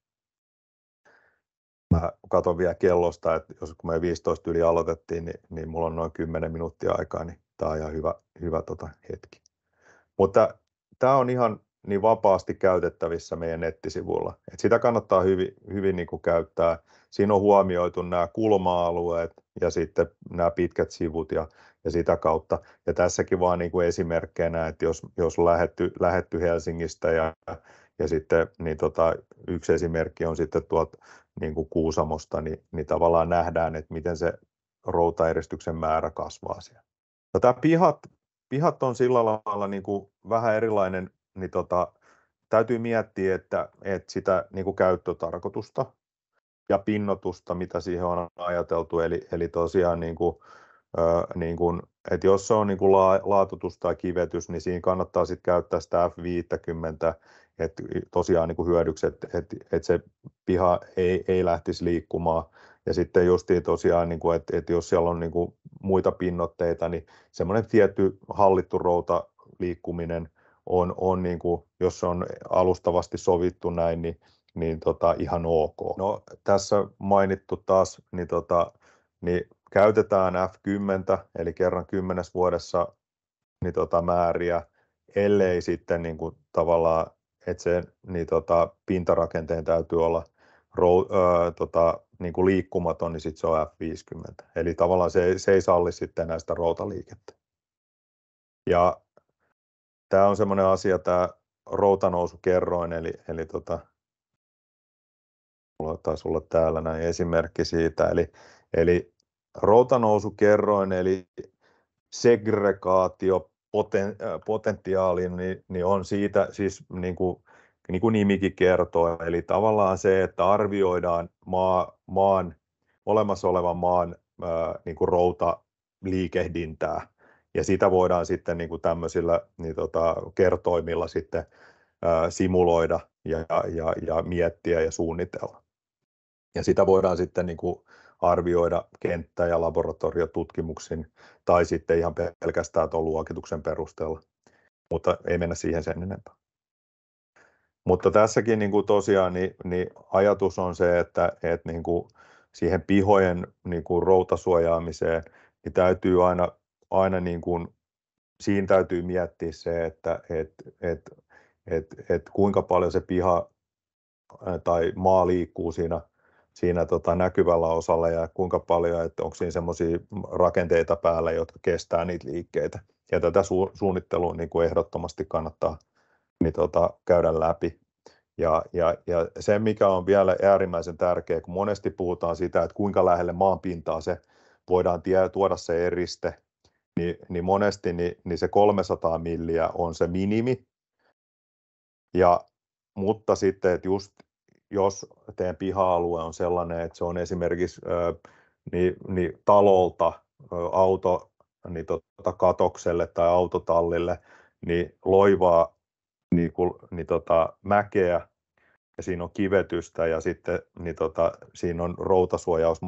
[SPEAKER 1] Mä katson vielä kellosta, että jos kun me 15 yli aloitettiin, niin, niin mulla on noin 10 minuuttia aikaa, niin tämä on ihan hyvä, hyvä tota hetki. Mutta tämä on ihan niin vapaasti käytettävissä meidän nettisivulla. Et sitä kannattaa hyvin, hyvin niin kuin käyttää. Siinä on huomioitu nämä kulma-alueet ja sitten nämä pitkät sivut ja, ja sitä kautta. Ja tässäkin vaan niin kuin esimerkkeinä, että jos, jos lähetty, lähetty Helsingistä ja, ja sitten niin tota, yksi esimerkki on sitten tuolta niin kuin Kuusamosta, niin, niin tavallaan nähdään, että miten se routaeristyksen määrä kasvaa siellä. No tämä pihat, pihat on sillä lailla niin kuin vähän erilainen niin tota, täytyy miettiä, että, että sitä niin kuin käyttötarkoitusta ja pinnotusta, mitä siihen on ajateltu. Eli, eli tosiaan, niin kuin, ö, niin kuin, että jos se on niin kuin la, laatutus tai kivetys, niin siinä kannattaa sitten käyttää sitä F50, että tosiaan niin kuin hyödyksi, että, että, että se piha ei, ei lähtisi liikkumaan. Ja sitten justiin tosiaan, niin kuin, että, että jos siellä on niin kuin muita pinnotteita, niin semmoinen tietty hallittu routa liikkuminen on, on niin kuin, jos on alustavasti sovittu näin, niin, niin tota, ihan ok. No, tässä mainittu taas, niin, tota, niin käytetään F10, eli kerran kymmenes vuodessa niin tota, määriä, ellei sitten niin kuin, tavallaan, että se niin, tota, pintarakenteen täytyy olla rou, ö, tota, niin kuin liikkumaton, niin sitten se on F50. Eli tavallaan se, se ei salli sitten näistä routaliikettä. Ja tämä on semmoinen asia, tämä routanousukerroin, eli, eli tota, mulla taisi olla täällä näin esimerkki siitä, eli, eli routanousukerroin, eli segregaatio poten, potentiaaliin, niin, niin, on siitä siis niin kuin, niin kuin nimikin kertoo, eli tavallaan se, että arvioidaan maa, maan, olemassa olevan maan ää, niin kuin routa liikehdintää ja sitä voidaan sitten niin kuin tämmöisillä niin tota, kertoimilla sitten äh, simuloida ja, ja, ja miettiä ja suunnitella. Ja sitä voidaan sitten niin kuin arvioida kenttä- ja laboratoriotutkimuksin tai sitten ihan pelkästään tuon luokituksen perusteella, mutta ei mennä siihen sen enempää. Mutta tässäkin niin kuin tosiaan niin, niin ajatus on se, että, että niin kuin siihen pihojen niin kuin routasuojaamiseen niin täytyy aina aina niin kuin, siinä täytyy miettiä se, että et, et, et, et kuinka paljon se piha tai maa liikkuu siinä, siinä tota näkyvällä osalla ja kuinka paljon, että onko siinä sellaisia rakenteita päällä, jotka kestää niitä liikkeitä. Ja tätä su- suunnittelua niin kuin ehdottomasti kannattaa niin tota, käydä läpi. Ja, ja, ja se, mikä on vielä äärimmäisen tärkeä, kun monesti puhutaan sitä, että kuinka lähelle maanpintaa se voidaan tie, tuoda se eriste, niin, niin monesti niin, niin se 300 milliä on se minimi. Ja, mutta sitten, että just jos teidän piha-alue on sellainen, että se on esimerkiksi niin, niin talolta auto niin tota, katokselle tai autotallille, niin loivaa niin kuin, niin tota, mäkeä ja siinä on kivetystä ja sitten niin tota, siinä on routasuojaus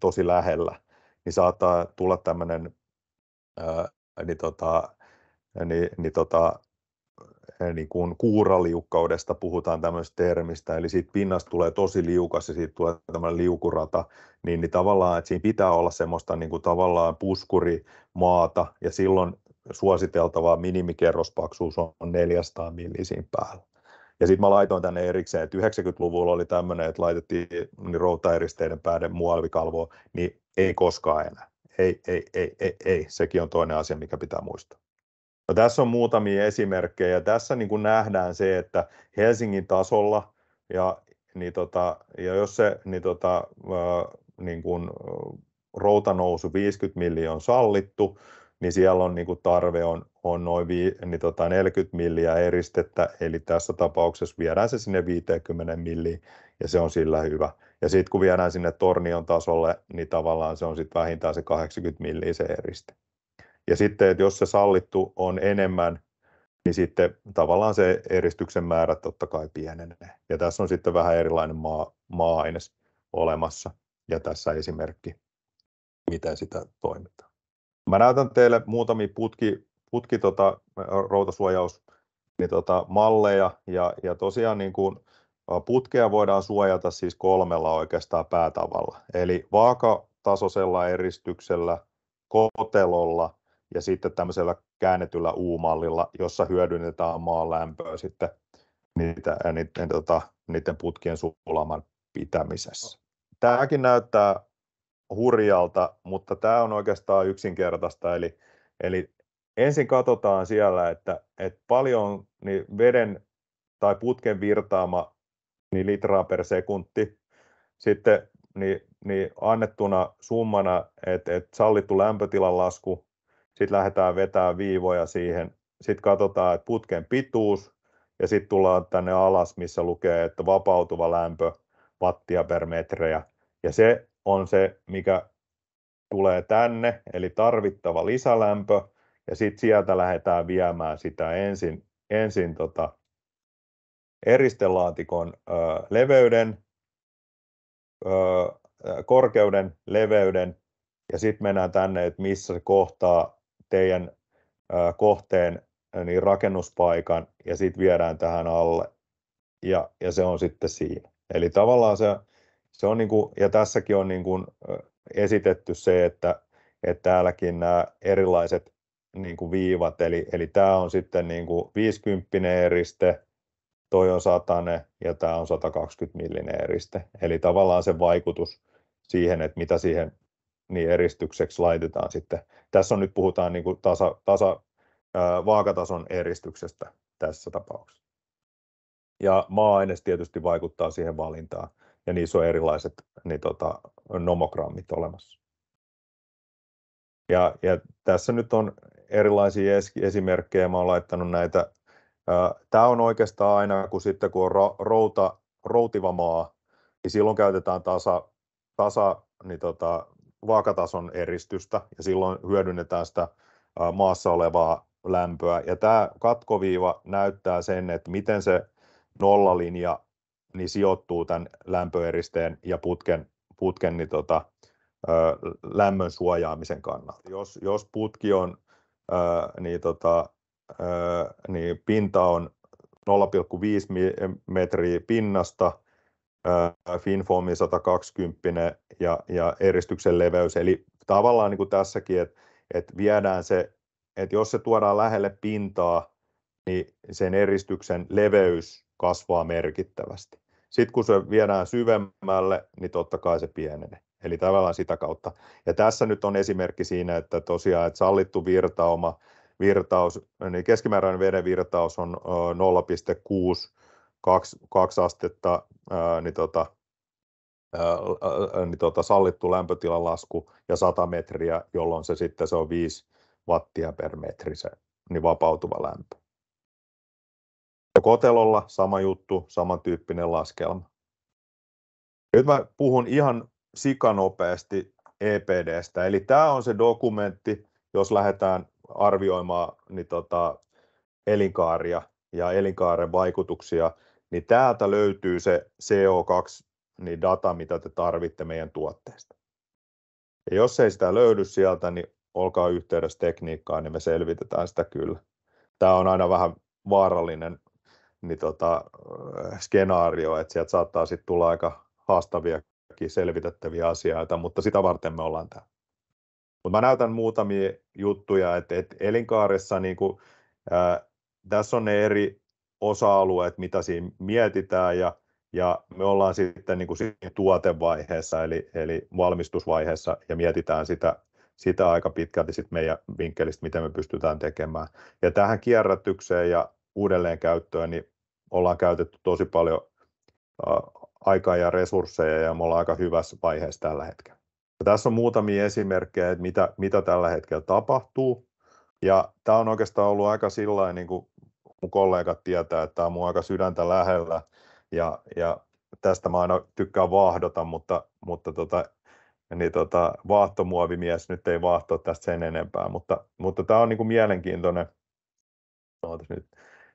[SPEAKER 1] tosi lähellä, niin saattaa tulla tämmöinen niin, tota, niin, niin, tota, niin kun kuuraliukkaudesta puhutaan tämmöistä termistä, eli siitä pinnasta tulee tosi liukas ja siitä tulee tämmöinen liukurata, niin, niin tavallaan, että siinä pitää olla semmoista niin kuin tavallaan puskurimaata, ja silloin suositeltavaa minimikerrospaksuus on 400 millisiin päällä. Ja sitten mä laitoin tänne erikseen, että 90-luvulla oli tämmöinen, että laitettiin niin routaeristeiden päälle muovikalvoa, niin ei koskaan enää ei, ei, ei, ei, ei. Sekin on toinen asia, mikä pitää muistaa. No, tässä on muutamia esimerkkejä ja tässä niin kuin nähdään se, että Helsingin tasolla ja, niin tota, ja jos se niin tota, niin kuin, routanousu 50 miljoon sallittu, niin siellä on niin kuin tarve on, on noin vi, niin tota 40 milliä eristettä, eli tässä tapauksessa viedään se sinne 50 milliin ja se on sillä hyvä. Ja sitten kun viedään sinne tornion tasolle, niin tavallaan se on sitten vähintään se 80 milliä se eriste. Ja sitten, että jos se sallittu on enemmän, niin sitten tavallaan se eristyksen määrä totta kai pienenee. Ja tässä on sitten vähän erilainen maa, maa-aines olemassa. Ja tässä esimerkki, miten sitä toimitaan. Mä näytän teille muutamia putki, putki tota, routasuojaus, niin tota, malleja ja, ja tosiaan niin kuin Putkea voidaan suojata siis kolmella oikeastaan päätavalla, eli vaakatasoisella eristyksellä, kotelolla ja sitten tämmöisellä käännetyllä U-mallilla, jossa hyödynnetään maan lämpöä sitten niitä, niiden, tota, niiden putkien sulaman pitämisessä. Tämäkin näyttää hurjalta, mutta tämä on oikeastaan yksinkertaista, eli, eli ensin katsotaan siellä, että, että paljon niin veden tai putken virtaama niin litraa per sekunti. Sitten niin, niin annettuna summana, että et sallittu lämpötilan lasku, sitten lähdetään vetämään viivoja siihen, sitten katsotaan, että putken pituus, ja sitten tullaan tänne alas, missä lukee, että vapautuva lämpö wattia per metriä. Ja se on se, mikä tulee tänne, eli tarvittava lisälämpö, ja sitten sieltä lähdetään viemään sitä ensin, ensin tota, eristelaatikon leveyden, korkeuden, leveyden ja sitten mennään tänne, että missä se kohtaa teidän kohteen niin rakennuspaikan ja sitten viedään tähän alle ja, ja se on sitten siinä. Eli tavallaan se, se on niin kuin, ja tässäkin on niin kuin esitetty se, että, että täälläkin nämä erilaiset niin kuin viivat, eli, eli tämä on sitten niin kuin 50 eriste, toi on satane ja tämä on 120 millinen eriste. Eli tavallaan se vaikutus siihen, että mitä siihen niin eristykseksi laitetaan sitten. Tässä on nyt puhutaan niin kuin tasa, tasa, ää, vaakatason eristyksestä tässä tapauksessa. Ja maa-aines tietysti vaikuttaa siihen valintaan, ja niissä on erilaiset niin tota, nomogrammit olemassa. Ja, ja tässä nyt on erilaisia esimerkkejä. Mä olen laittanut näitä Tämä on oikeastaan aina, kun sitten kun on routa, routiva maa, niin silloin käytetään tasa, tasa niin tota, vaakatason eristystä ja silloin hyödynnetään sitä maassa olevaa lämpöä. Ja tämä katkoviiva näyttää sen, että miten se nollalinja niin sijoittuu tämän lämpöeristeen ja putken, putken niin tota, ö, lämmön suojaamisen kannalta. Jos, jos putki on ö, niin tota, niin pinta on 0,5 metriä pinnasta, FinFoamin 120 ja, ja eristyksen leveys. Eli tavallaan niin kuin tässäkin, että, että viedään se, että jos se tuodaan lähelle pintaa, niin sen eristyksen leveys kasvaa merkittävästi. Sitten kun se viedään syvemmälle, niin totta kai se pienenee. Eli tavallaan sitä kautta. Ja tässä nyt on esimerkki siinä, että tosiaan että sallittu virtauma virtaus, niin keskimääräinen veden virtaus on 0,62 astetta, niin tota, niin tota, sallittu lämpötilan lasku ja 100 metriä, jolloin se sitten se on 5 wattia per metri se niin vapautuva lämpö. Ja kotelolla sama juttu, samantyyppinen laskelma. Nyt mä puhun ihan sikanopeasti EPDstä, eli tämä on se dokumentti, jos lähdetään arvioimaan niin tota, elinkaaria ja elinkaaren vaikutuksia, niin täältä löytyy se CO2 niin data, mitä te tarvitte meidän tuotteesta. Ja jos ei sitä löydy sieltä, niin olkaa yhteydessä tekniikkaan, niin me selvitetään sitä kyllä. Tämä on aina vähän vaarallinen niin tota, äh, skenaario, että sieltä saattaa sitten tulla aika haastaviakin selvitettäviä asioita, mutta sitä varten me ollaan täällä. Mutta mä näytän muutamia juttuja, että, et elinkaaressa niin kuin, ää, tässä on ne eri osa-alueet, mitä siinä mietitään ja, ja me ollaan sitten niin kuin siinä tuotevaiheessa eli, eli valmistusvaiheessa ja mietitään sitä, sitä aika pitkälti sit meidän vinkkelistä, miten me pystytään tekemään. Ja tähän kierrätykseen ja uudelleenkäyttöön niin ollaan käytetty tosi paljon ää, aikaa ja resursseja ja me ollaan aika hyvässä vaiheessa tällä hetkellä. Ja tässä on muutamia esimerkkejä, että mitä, mitä tällä hetkellä tapahtuu. Ja tämä on oikeastaan ollut aika sillä niin kuin mun kollegat tietää, että tämä on mun aika sydäntä lähellä. Ja, ja tästä mä aina tykkään vahdota, mutta, mutta tota, niin tota, vaahtomuovimies nyt ei vaahtoa tästä sen enempää, mutta, mutta tämä on niin kuin mielenkiintoinen nyt,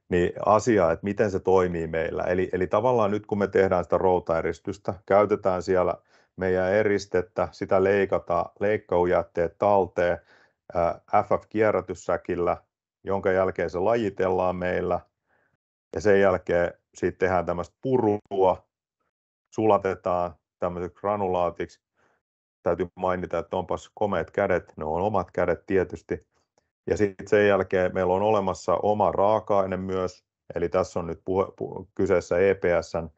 [SPEAKER 1] niin asia, että miten se toimii meillä. Eli, eli tavallaan nyt kun me tehdään sitä routaeristystä, käytetään siellä – meidän eristettä, sitä leikata leikkaujätteet talteen FF-kierrätyssäkillä, jonka jälkeen se lajitellaan meillä ja sen jälkeen siitä tehdään tämmöistä purua, sulatetaan tämmöiseksi granulaatiksi. Täytyy mainita, että onpas komeet kädet, ne on omat kädet tietysti. Ja sitten sen jälkeen meillä on olemassa oma raaka-aine myös, eli tässä on nyt puhe, puhe, kyseessä EPSn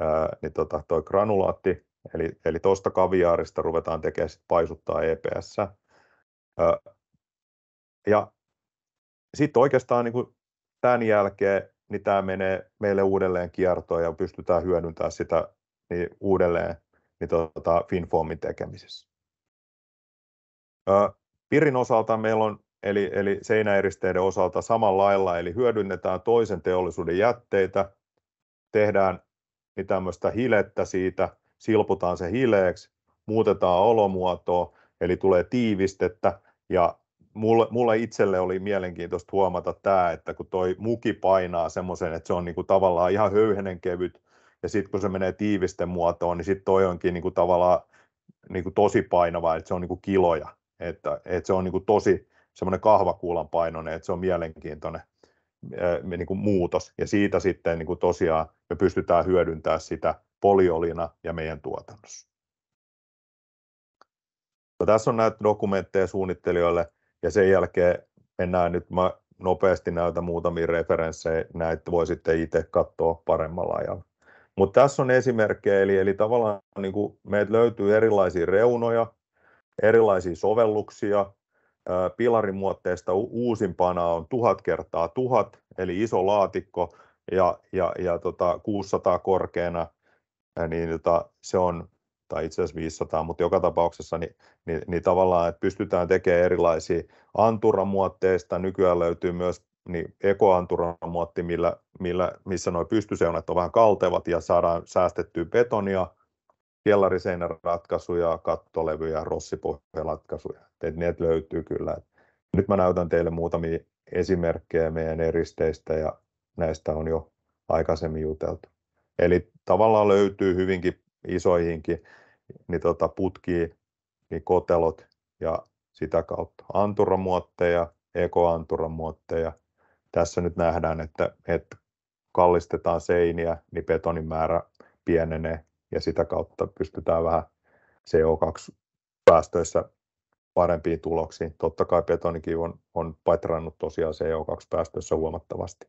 [SPEAKER 1] ää, niin tota, toi granulaatti, Eli, eli tuosta kaviaarista ruvetaan tekemään sit paisuttaa EPS. Ja sitten oikeastaan niin tämän jälkeen niin tämä menee meille uudelleen kiertoon ja pystytään hyödyntämään sitä niin uudelleen niin tuota, FinFomin tekemisessä. Ö, Pirin osalta meillä on eli, eli seinäeristeiden osalta samalla lailla, eli hyödynnetään toisen teollisuuden jätteitä, tehdään niin tämmöistä hilettä siitä silputaan se hileeksi, muutetaan olomuotoa, eli tulee tiivistettä ja mulle, mulle itselle oli mielenkiintoista huomata tämä, että kun toi muki painaa semmoisen, että se on niinku tavallaan ihan höyhenen kevyt, ja sitten kun se menee tiivisten muotoon, niin sitten toi onkin niinku tavallaan niinku tosi painava, että se on niinku kiloja, että, että se on niinku tosi semmoinen kahvakuulan painoinen, että se on mielenkiintoinen niin niinku muutos, ja siitä sitten niinku tosiaan me pystytään hyödyntämään sitä poliolina ja meidän tuotannossa. No, tässä on näitä dokumentteja suunnittelijoille ja sen jälkeen mennään nyt, mä nopeasti näitä muutamia referenssejä, näitä voi sitten itse katsoa paremmalla ajalla. Mutta tässä on esimerkkejä, eli, eli tavallaan niin kuin meiltä löytyy erilaisia reunoja, erilaisia sovelluksia. Pilarimuotteista uusimpana on tuhat kertaa tuhat, eli iso laatikko ja, ja, ja tota 600 korkeana niin tota, se on, tai itse asiassa 500, mutta joka tapauksessa, niin, niin, niin tavallaan, että pystytään tekemään erilaisia anturamuotteista, nykyään löytyy myös niin ekoanturamuotti, millä, millä, missä nuo pystyseunat on vähän kaltevat ja saadaan säästettyä betonia, kellariseinän ratkaisuja, kattolevyjä, rossipohjaratkaisuja. Et ne löytyy kyllä. Nyt mä näytän teille muutamia esimerkkejä meidän eristeistä ja näistä on jo aikaisemmin juteltu. Eli tavallaan löytyy hyvinkin isoihinkin niin tota putkiin, niin kotelot ja sitä kautta anturamuotteja, ekoanturamuotteja. Tässä nyt nähdään, että, että kallistetaan seiniä, niin betonin määrä pienenee ja sitä kautta pystytään vähän CO2-päästöissä parempiin tuloksiin. Totta kai betonikin on, on paitrannut tosiaan CO2-päästöissä huomattavasti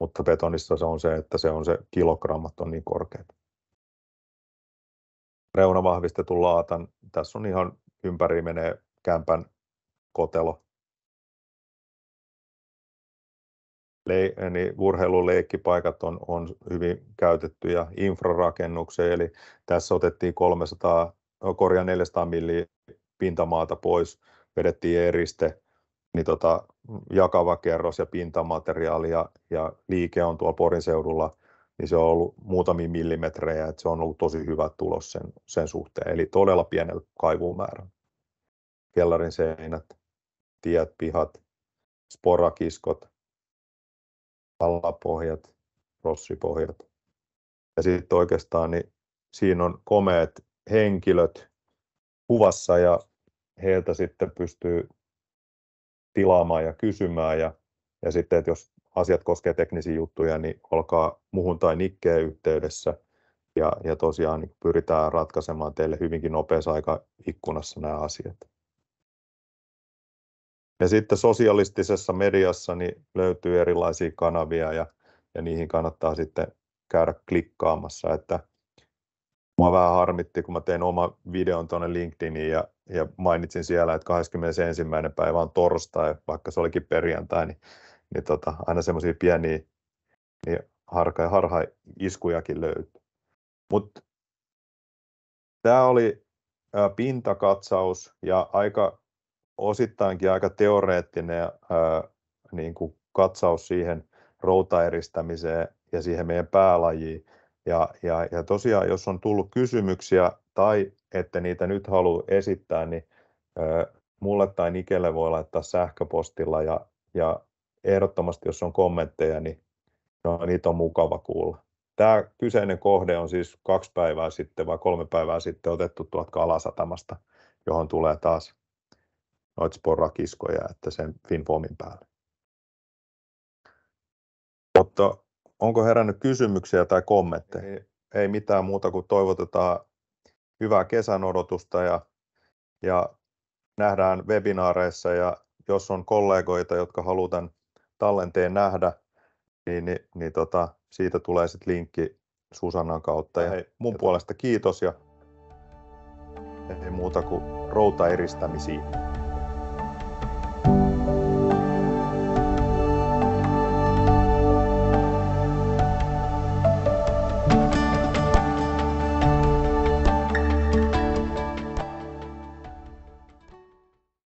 [SPEAKER 1] mutta betonissa se on se, että se on se kilogrammat on niin korkeat. Reunavahvistetun laatan. Tässä on ihan ympäri menee kämpän kotelo. Le- niin urheiluleikkipaikat on, on hyvin käytettyjä infrarakennukseen, eli tässä otettiin 300, korja 400 milli pintamaata pois, vedettiin eriste, niin tota, jakava kerros ja pintamateriaali ja, ja liike on tuolla Porin seudulla, niin se on ollut muutamia millimetrejä, että se on ollut tosi hyvä tulos sen, sen suhteen. Eli todella pienellä kaivumäärällä. Kellarin seinät, tiet, pihat, sporakiskot, alapohjat, rossipohjat. Ja sitten oikeastaan niin siinä on komeet henkilöt kuvassa ja heiltä sitten pystyy tilaamaan ja kysymään. Ja, ja sitten, että jos asiat koskee teknisiä juttuja, niin olkaa muhun tai Nikkeen yhteydessä. Ja, ja tosiaan niin pyritään ratkaisemaan teille hyvinkin nopeassa aikaikkunassa nämä asiat. Ja sitten sosialistisessa mediassa niin löytyy erilaisia kanavia ja, ja niihin kannattaa sitten käydä klikkaamassa. Että mua vähän harmitti, kun mä tein oma videon tuonne LinkedIniin ja ja mainitsin siellä, että 21. päivä on torstai, vaikka se olikin perjantai, niin, niin tota, aina semmoisia pieniä niin harka- ja harha-iskujakin löytyy. Mutta tämä oli ä, pintakatsaus ja aika osittainkin aika teoreettinen ä, niin kuin katsaus siihen routaeristämiseen ja siihen meidän päälajiin. Ja, ja, ja tosiaan, jos on tullut kysymyksiä tai ette niitä nyt halua esittää, niin mulle tai Nikelle voi laittaa sähköpostilla ja, ja ehdottomasti, jos on kommentteja, niin no, niitä on mukava kuulla. Tämä kyseinen kohde on siis kaksi päivää sitten vai kolme päivää sitten otettu tuolta Kalasatamasta, johon tulee taas noita sporrakiskoja, että sen Finfomin päälle. Mutta onko herännyt kysymyksiä tai kommentteja? Ei, ei mitään muuta kuin toivotetaan hyvää kesän odotusta ja, ja nähdään webinaareissa ja jos on kollegoita, jotka haluavat tämän tallenteen nähdä, niin, niin, niin tota, siitä tulee sitten linkki Susannan kautta. Ja hei, mun ja puolesta kiitos ja ei muuta kuin routaeristämisiin.